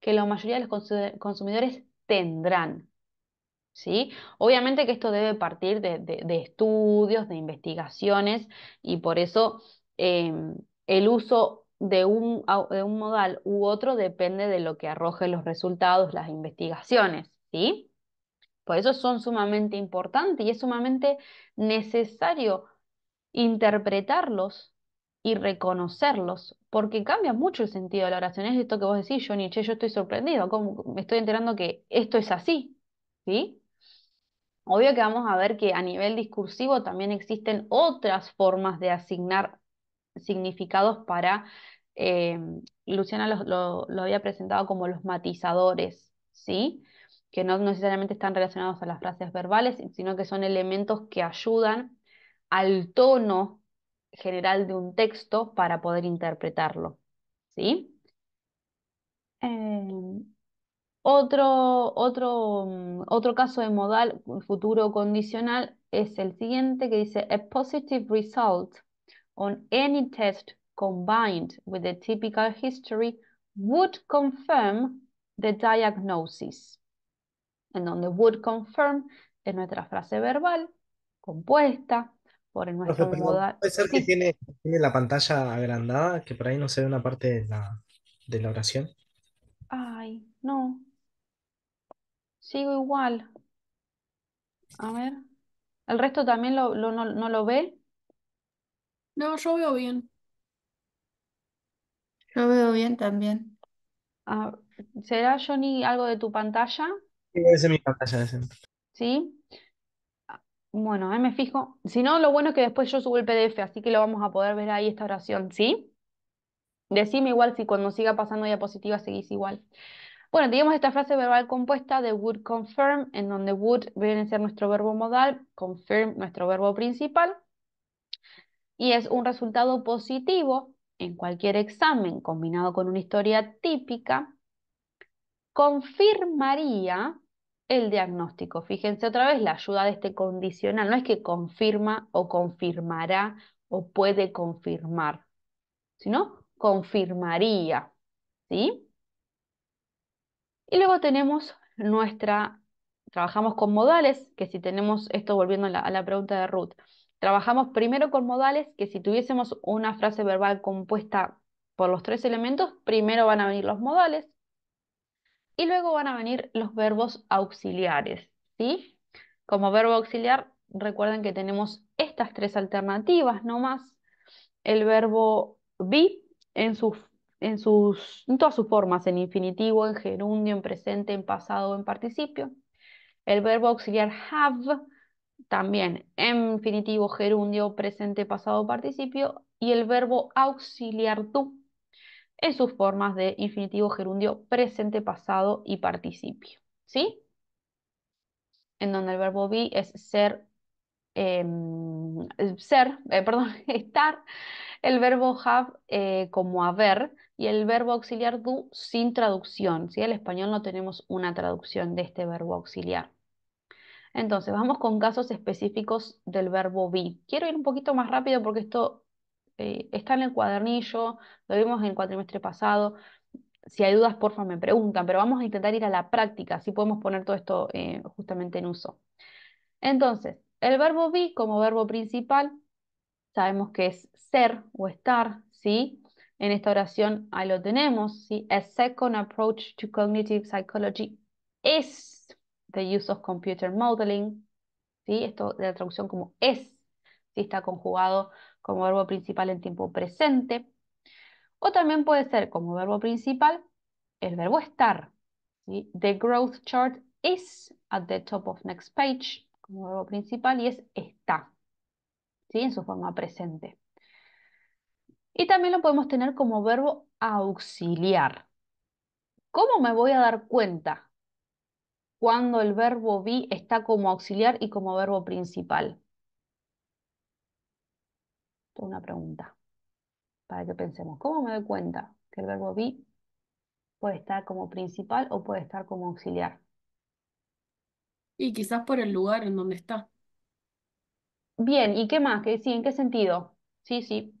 que la mayoría de los consumidores tendrán. ¿Sí? Obviamente que esto debe partir de, estudios, de investigaciones, y por eso em, el uso de un, de un, modal u otro depende de lo que arrojen los resultados, las investigaciones. ¿sí? Por eso son sumamente importantes y es sumamente necesario interpretarlos y reconocerlos, porque cambia mucho el sentido de la oración. Es esto que vos decís, Johnny, che, yo estoy sorprendido, me estoy enterando que esto es así? ¿Sí? Obvio que vamos a ver que a nivel discursivo también existen otras formas de asignar significados para, eh, Luciana lo, lo, había presentado como los matizadores, ¿sí? Que no necesariamente están relacionados a las frases verbales, sino que son elementos que ayudan al tono general de un texto para poder interpretarlo. Eh, otro, mm, otro caso de modal futuro condicional es el siguiente que dice a positive result on any test combined with the typical history would confirm the diagnosis. En donde would confirm es nuestra frase verbal compuesta por nuestro modal. Puede ser que tiene, la pantalla agrandada, que por ahí no se ve una parte de la, oración. Ay, no. Sigo igual. A ver. ¿El resto también lo, no, lo ve? No, yo veo bien. Yo veo bien también. Ah, ¿será, Johnny, algo de tu pantalla? Sí, es mi pantalla. ¿Sí? Bueno, ahí me fijo. Si no, lo bueno es que después yo subo el PDF, así que lo vamos a poder ver ahí esta oración, ¿sí? Decime igual si cuando siga pasando diapositiva seguís igual. Bueno, tenemos esta frase verbal compuesta de would confirm, en donde would viene a ser nuestro verbo modal, confirm nuestro verbo principal, y es un resultado positivo en cualquier examen combinado con una historia típica, confirmaría el diagnóstico. Fíjense otra vez la ayuda de este condicional, no es que confirma o confirmará o puede confirmar, sino confirmaría, ¿sí? Y luego tenemos nuestra, trabajamos con modales, que si tenemos, esto volviendo a la, a la pregunta de Ruth, trabajamos primero con modales, que si tuviésemos una frase verbal compuesta por los tres elementos, primero van a venir los modales, y luego van a venir los verbos auxiliares, ¿sí? Como verbo auxiliar, recuerden que tenemos estas tres alternativas más. El verbo be en en, sus, en todas sus formas, en infinitivo, en gerundio, en presente, en pasado, en participio. El verbo auxiliar have, también en infinitivo, gerundio, presente, pasado, participio. Y el verbo auxiliar do en sus formas de infinitivo, gerundio, presente, pasado y participio. ¿Sí? En donde el verbo be es ser, em, ser eh, perdón, estar, el verbo have eh, como haber y el verbo auxiliar do sin traducción. ¿sí? El español no tenemos una traducción de este verbo auxiliar. Entonces, vamos con casos específicos del verbo be. Quiero ir un poquito más rápido porque esto eh, está en el cuadernillo, lo vimos en el cuatrimestre pasado. Si hay dudas, por favor me preguntan, pero vamos a intentar ir a la práctica, si podemos poner todo esto eh, justamente en uso. Entonces, el verbo be como verbo principal, sabemos que es ser o estar, ¿sí? En esta oración ahí lo tenemos, ¿sí? A second approach to cognitive psychology is the use of computer modeling, ¿sí? Esto de la traducción como es, ¿sí? Está conjugado como verbo principal en tiempo presente. O también puede ser como verbo principal el verbo estar. The growth chart is at the top of next page, como verbo principal, y es está, ¿sí? en su forma presente. Y también lo podemos tener como verbo auxiliar. ¿Cómo me voy a dar cuenta cuando el verbo be está como auxiliar y como verbo principal? una pregunta para que pensemos. ¿Cómo me doy cuenta que el verbo vi puede estar como principal o puede estar como auxiliar? Y quizás por el lugar en donde está. Bien, ¿y qué más? ¿Qué, sí, ¿En qué sentido? Sí, sí.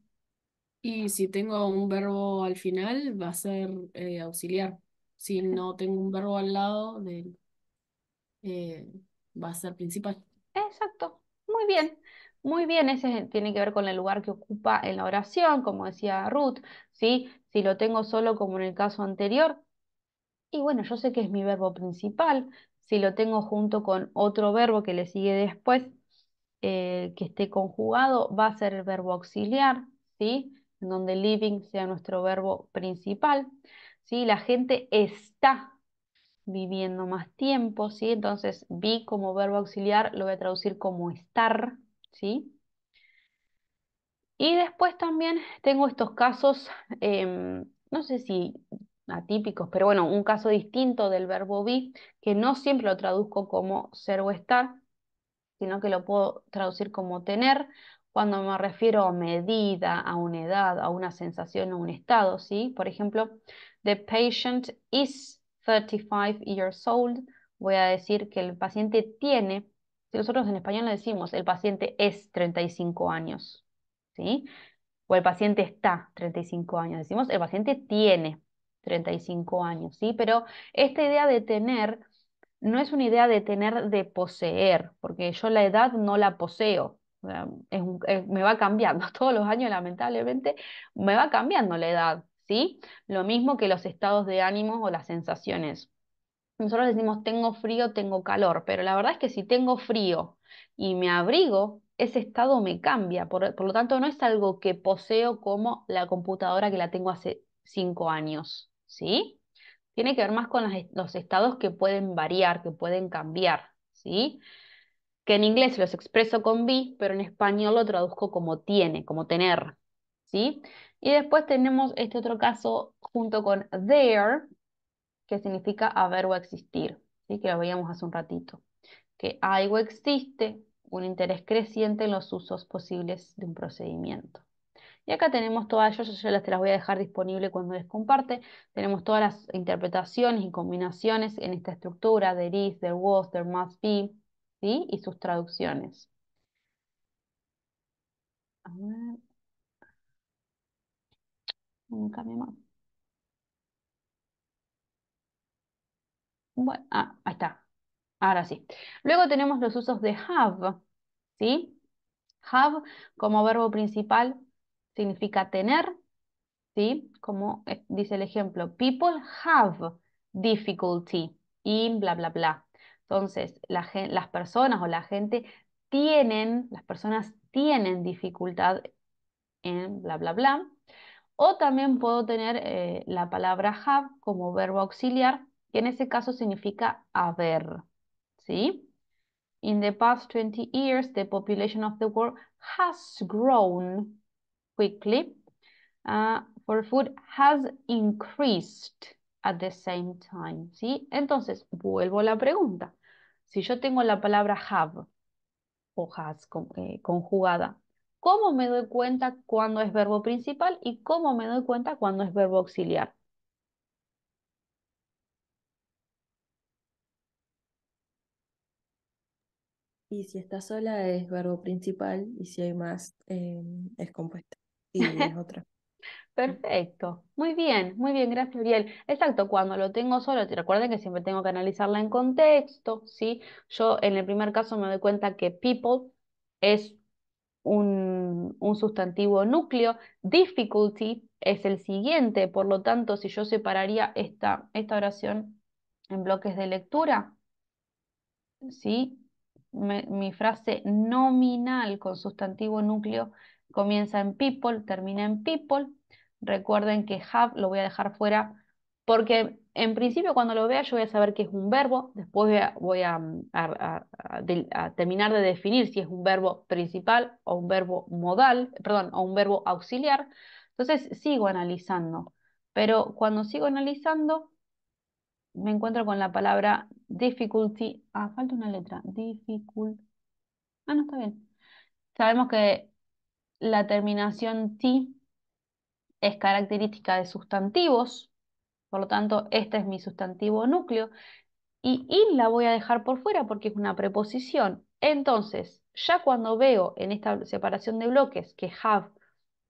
Y si tengo un verbo al final, va a ser eh, auxiliar. Si no tengo un verbo al lado, eh, va a ser principal. Exacto. Muy bien. Muy bien, ese tiene que ver con el lugar que ocupa en la oración, como decía Ruth, ¿sí? Si lo tengo solo como en el caso anterior, y bueno, yo sé que es mi verbo principal, si lo tengo junto con otro verbo que le sigue después, eh, que esté conjugado, va a ser el verbo auxiliar, ¿sí? En donde living sea nuestro verbo principal, ¿sí? La gente está viviendo más tiempo, ¿sí? Entonces, vi como verbo auxiliar lo voy a traducir como estar, ¿sí? Y después también tengo estos casos, em, no sé si atípicos, pero bueno, un caso distinto del verbo be, que no siempre lo traduzco como ser o estar, sino que lo puedo traducir como tener, cuando me refiero a medida, a una edad, a una sensación, o un estado, ¿sí? Por ejemplo, the patient is 35 years old, voy a decir que el paciente tiene nosotros en español le decimos el paciente es 35 años, ¿sí? O el paciente está 35 años, decimos el paciente tiene 35 años, ¿sí? Pero esta idea de tener no es una idea de tener de poseer, porque yo la edad no la poseo, me va cambiando, todos los años lamentablemente me va cambiando la edad, ¿sí? Lo mismo que los estados de ánimo o las sensaciones. Nosotros decimos tengo frío, tengo calor, pero la verdad es que si tengo frío y me abrigo, ese estado me cambia. Por, lo tanto, no es algo que poseo como la computadora que la tengo hace cinco años. ¿Sí? Tiene que ver más con los estados que pueden variar, que pueden cambiar. ¿Sí? Que en inglés los expreso con be, pero en español lo traduzco como tiene, como tener. ¿Sí? Y después tenemos este otro caso junto con there, que significa haber o existir, ¿sí? que lo veíamos hace un ratito. Que algo existe un interés creciente en los usos posibles de un procedimiento. Y acá tenemos todas, yo, yo las, te las voy a dejar disponible cuando les comparte, tenemos todas las interpretaciones y combinaciones en esta estructura, there is, there was, there must be, y sus traducciones. A ver. Un Bueno, ah, ahí está. Ahora sí. Luego tenemos los usos de have, ¿sí? Have como verbo principal significa tener, ¿sí? Como eh, dice el ejemplo, people have difficulty in bla, bla, bla. Entonces, las personas o la gente tienen, las personas tienen dificultad en bla, bla, bla. O también puedo tener eh, la palabra have como verbo auxiliar en ese caso significa haber, ¿sí? In the past 20 years, the population of the world has grown quickly. Uh, for food has increased at the same time, ¿sí? Entonces, vuelvo a la pregunta. Si yo tengo la palabra have o has eh, conjugada, ¿cómo me doy cuenta cuando es verbo principal y cómo me doy cuenta cuando es verbo auxiliar? Y si está sola es verbo principal y si hay más eh, es compuesta Y es otra. Perfecto. Muy bien, muy bien, gracias, Uriel. Exacto, cuando lo tengo solo, recuerden que siempre tengo que analizarla en contexto, ¿sí? Yo en el primer caso me doy cuenta que people es un, sustantivo núcleo, difficulty es el siguiente, por lo tanto, si yo separaría esta, esta oración en bloques de lectura, ¿sí? mi frase nominal con sustantivo núcleo comienza en people, termina en people. Recuerden que have lo voy a dejar fuera porque en principio cuando lo vea yo voy a saber que es un verbo, después voy, a, mm, a, terminar de definir si es un verbo principal o un verbo modal, perdón, o un verbo auxiliar. Entonces sigo analizando, pero cuando sigo analizando me encuentro con la palabra difficulty. Ah, falta una letra. Difficult. Ah, no está bien. Sabemos que la terminación ti es característica de sustantivos. Por lo tanto, este es mi sustantivo núcleo. Y in la voy a dejar por fuera porque es una preposición. Entonces, ya cuando veo en esta separación de bloques que have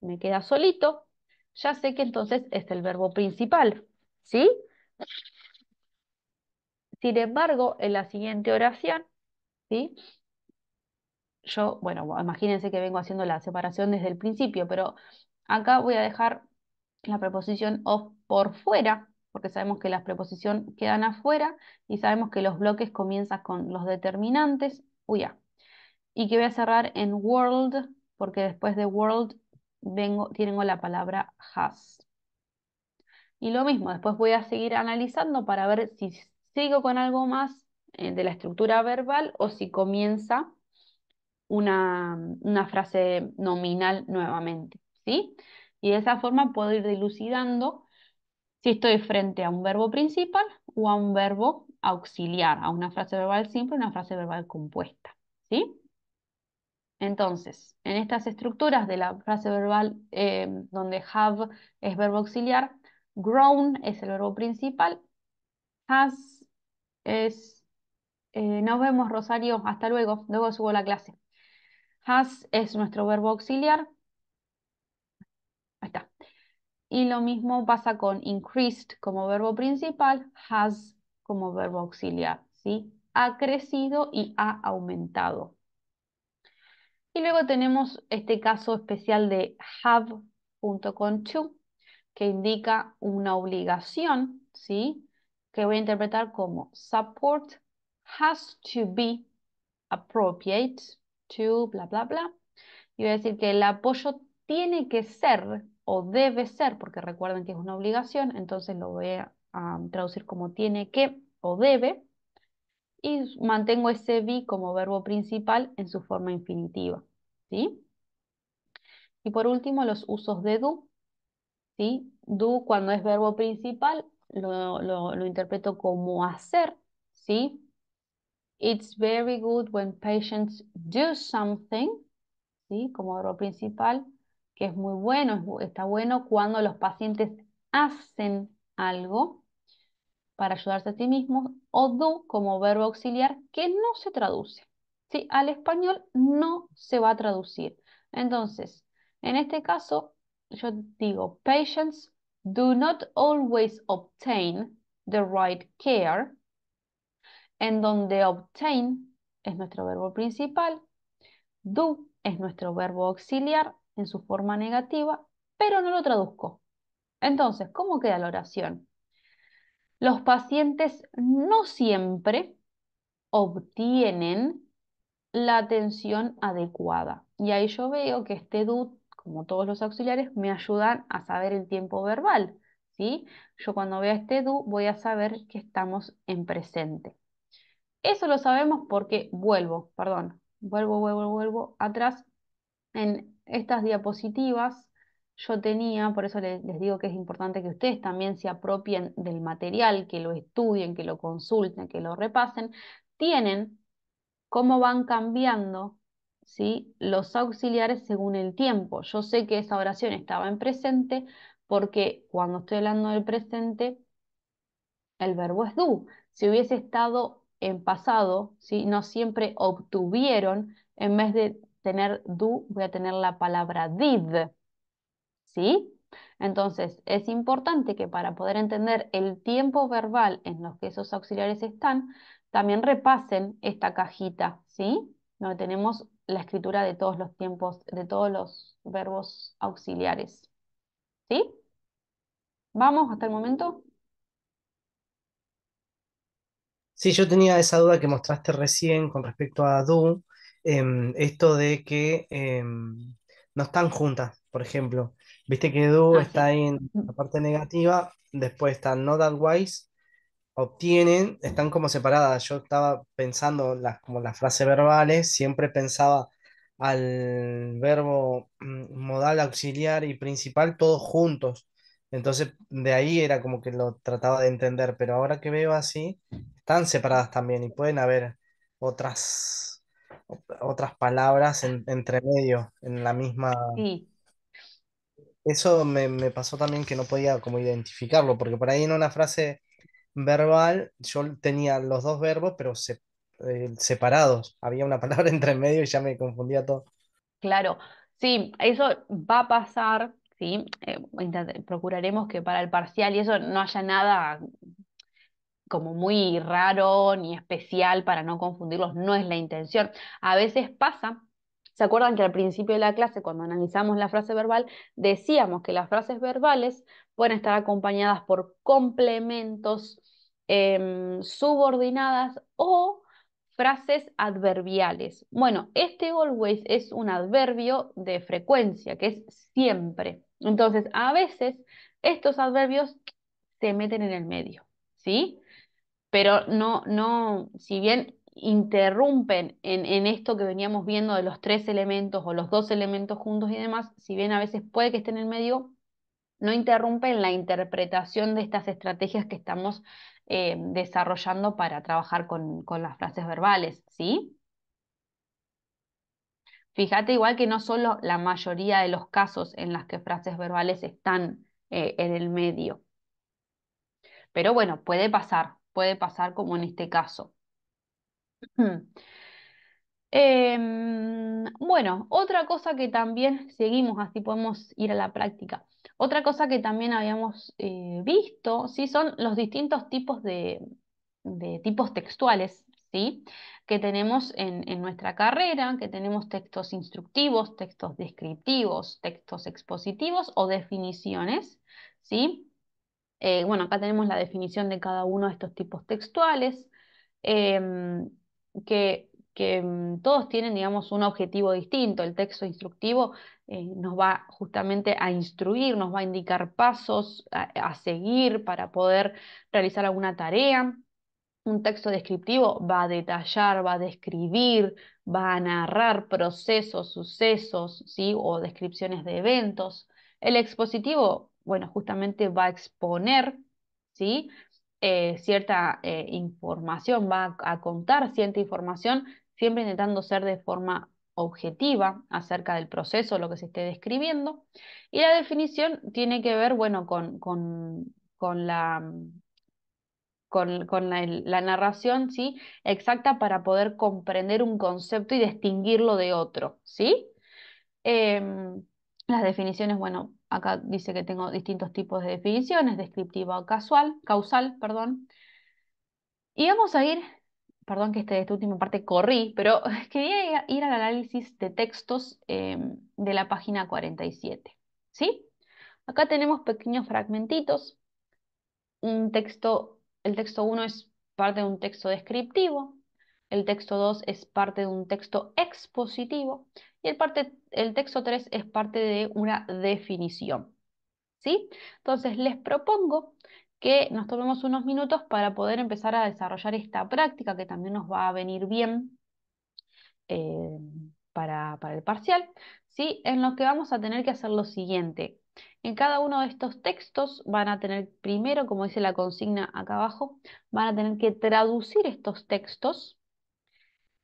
me queda solito, ya sé que entonces es el verbo principal. ¿Sí? Sin embargo, en la siguiente oración, ¿sí? Yo, bueno, imagínense que vengo haciendo la separación desde el principio, pero acá voy a dejar la preposición of por fuera, porque sabemos que las preposiciones quedan afuera y sabemos que los bloques comienzan con los determinantes, ya. Y que voy a cerrar en world, porque después de world vengo, tengo la palabra has. Y lo mismo, después voy a seguir analizando para ver si sigo con algo más eh, de la estructura verbal o si comienza una, frase nominal nuevamente. ¿sí? Y de esa forma puedo ir dilucidando si estoy frente a un verbo principal o a un verbo auxiliar, a una frase verbal simple, o una frase verbal compuesta. ¿sí? Entonces, en estas estructuras de la frase verbal eh, donde have es verbo auxiliar, grown es el verbo principal, has es eh, nos vemos, Rosario, hasta luego, luego subo la clase. Has es nuestro verbo auxiliar. Ahí está. Y lo mismo pasa con increased como verbo principal, has como verbo auxiliar, ¿sí? Ha crecido y ha aumentado. Y luego tenemos este caso especial de have to, que indica una obligación, ¿sí? que voy a interpretar como support has to be appropriate to bla bla bla. Y voy a decir que el apoyo tiene que ser o debe ser, porque recuerden que es una obligación, entonces lo voy a traducir como tiene que o debe. Y mantengo ese be como verbo principal en su forma infinitiva. ¿sí? Y por último, los usos de do. ¿sí? Do cuando es verbo principal lo, interpreto como hacer, ¿sí? It's very good when patients do something, ¿sí? Como verbo principal, que es muy bueno, está bueno cuando los pacientes hacen algo para ayudarse a sí mismos, o do como verbo auxiliar que no se traduce. ¿sí? Al español no se va a traducir. Entonces, en este caso, yo digo, patients do not always obtain the right care, en donde obtain es nuestro verbo principal, do es nuestro verbo auxiliar en su forma negativa, pero no lo traduzco. Entonces, ¿cómo queda la oración? Los pacientes no siempre obtienen la atención adecuada. Y ahí yo veo que este do como todos los auxiliares, me ayudan a saber el tiempo verbal. ¿sí? Yo cuando vea este do voy a saber que estamos en presente. Eso lo sabemos porque vuelvo, perdón, vuelvo, vuelvo, vuelvo atrás. En estas diapositivas yo tenía, por eso les, les digo que es importante que ustedes también se apropien del material, que lo estudien, que lo consulten, que lo repasen, tienen cómo van cambiando los auxiliares según el tiempo. Yo sé que esa oración estaba en presente porque cuando estoy hablando del presente, el verbo es do. Si hubiese estado en pasado, no siempre obtuvieron, en vez de tener do, voy a tener la palabra did. ¿Sí? Entonces, es importante que para poder entender el tiempo verbal en los que esos auxiliares están, también repasen esta cajita, ¿sí? Donde tenemos la escritura de todos los tiempos, de todos los verbos auxiliares. ¿Sí? ¿Vamos hasta el momento? Sí, yo tenía esa duda que mostraste recién con respecto a do, em, esto de que em, no están juntas, por ejemplo. Viste que do ah, está ahí en la mm. parte negativa, después está not otherwise obtienen están como separadas. Yo estaba pensando las, como las frases verbales, siempre pensaba al verbo mm, modal auxiliar y principal todos juntos. Entonces de ahí era como que lo trataba de entender, pero ahora que veo así, están separadas también y pueden haber otras, otras palabras entre medio, en la misma... Eso me, me pasó también que no podía como identificarlo, porque por ahí en una frase verbal, yo tenía los dos verbos, pero eh, separados. Había una palabra entre medio y ya me confundía todo. Claro, sí, eso va a pasar, sí. Eh, procuraremos que para el parcial y eso no haya nada como muy raro ni especial para no confundirlos, no es la intención. A veces pasa ¿Se acuerdan que al principio de la clase, cuando analizamos la frase verbal, decíamos que las frases verbales pueden estar acompañadas por complementos Em, subordinadas o frases adverbiales. Bueno, este always es un adverbio de frecuencia, que es siempre. Entonces, a veces estos adverbios se meten en el medio, ¿sí? Pero no, no, si bien interrumpen en, en, esto que veníamos viendo de los tres elementos o los dos elementos juntos y demás, si bien a veces puede que esté en el medio, no interrumpen la interpretación de estas estrategias que estamos eh, desarrollando para trabajar con, las frases verbales, ¿sí? Fíjate igual que no solo la mayoría de los casos en las que frases verbales están eh, en el medio. Pero bueno, puede pasar, puede pasar como en este caso. Em, bueno, otra cosa que también seguimos, así podemos ir a la práctica. Otra cosa que también habíamos eh, visto, ¿sí? son los distintos tipos de, tipos textuales, ¿sí? que tenemos en, nuestra carrera, que tenemos textos instructivos, textos descriptivos, textos expositivos o definiciones. ¿sí? Eh, bueno, acá tenemos la definición de cada uno de estos tipos textuales, em, que que mm, todos tienen, digamos, un objetivo distinto. El texto instructivo eh, nos va justamente a instruir, nos va a indicar pasos a, seguir para poder realizar alguna tarea. Un texto descriptivo va a detallar, va a describir, va a narrar procesos, sucesos, ¿sí? o descripciones de eventos. El expositivo, bueno, justamente va a exponer, ¿sí? Eh, cierta eh, información, va a, contar cierta información siempre intentando ser de forma objetiva acerca del proceso, lo que se esté describiendo. Y la definición tiene que ver, bueno, con, la mm, con, la, narración ¿sí? exacta para poder comprender un concepto y distinguirlo de otro. ¿sí? Em, las definiciones, bueno, acá dice que tengo distintos tipos de definiciones, descriptiva o causal, perdón. Y vamos a ir perdón que este, esta última parte corrí, pero quería ir al análisis de textos em, de la página 47. ¿Sí? Acá tenemos pequeños fragmentitos. Un texto, el texto 1 es parte de un texto descriptivo, el texto 2 es parte de un texto expositivo y el, parte, el texto 3 es parte de una definición. ¿Sí? Entonces les propongo que nos tomemos unos minutos para poder empezar a desarrollar esta práctica que también nos va a venir bien eh, para, el parcial, ¿sí? en lo que vamos a tener que hacer lo siguiente. En cada uno de estos textos van a tener primero, como dice la consigna acá abajo, van a tener que traducir estos textos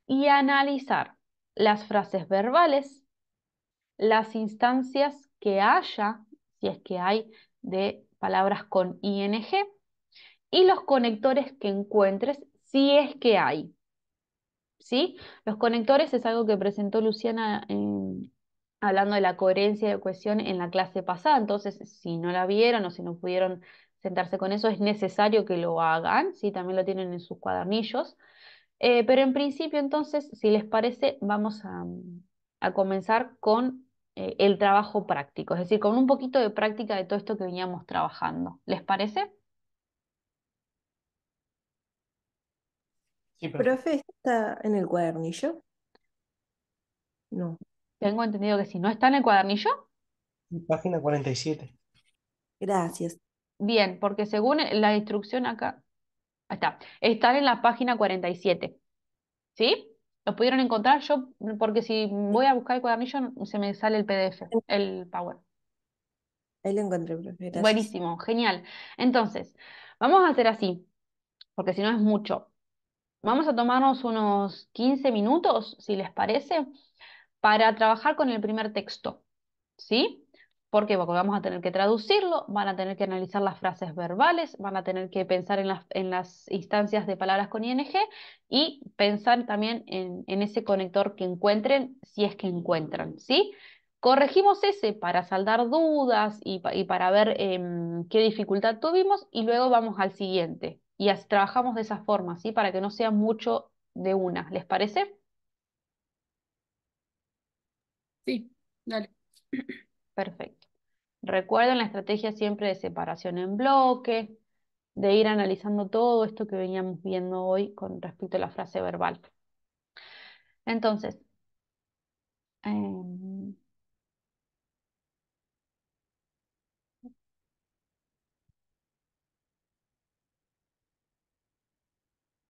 y analizar las frases verbales, las instancias que haya, si es que hay, de palabras con ing, y los conectores que encuentres, si es que hay. ¿Sí? Los conectores es algo que presentó Luciana eh, hablando de la coherencia de cuestión en la clase pasada. Entonces, si no la vieron o si no pudieron sentarse con eso, es necesario que lo hagan, si también lo tienen en sus cuadernillos. Eh, pero en principio, entonces, si les parece, vamos a, a comenzar con eh, el trabajo práctico, es decir, con un poquito de práctica de todo esto que veníamos trabajando. ¿Les parece? Sí, profe. está en el cuadernillo? No. Tengo entendido que sí. no está en el cuadernillo. Página 47. Gracias. Bien, porque según la instrucción acá, está, estar en la página 47. ¿Sí? Lo pudieron encontrar yo, porque si voy a buscar el cuadernillo, se me sale el PDF, el Power. Ahí lo encontré, perfecto. Buenísimo, genial. Entonces, vamos a hacer así, porque si no es mucho. Vamos a tomarnos unos 15 minutos, si les parece, para trabajar con el primer texto. ¿Sí? ¿Por qué? Porque vamos a tener que traducirlo, van a tener que analizar las frases verbales, van a tener que pensar en las, instancias de palabras con ing y pensar también en, ese conector que encuentren, si es que encuentran, ¿sí? Corregimos ese para saldar dudas y, para ver em, qué dificultad tuvimos y luego vamos al siguiente. Y trabajamos de esa forma, ¿sí? Para que no sea mucho de una, ¿les parece? Sí, dale. Perfecto. Recuerden la estrategia siempre de separación en bloque, de ir analizando todo esto que veníamos viendo hoy con respecto a la frase verbal. Entonces, em,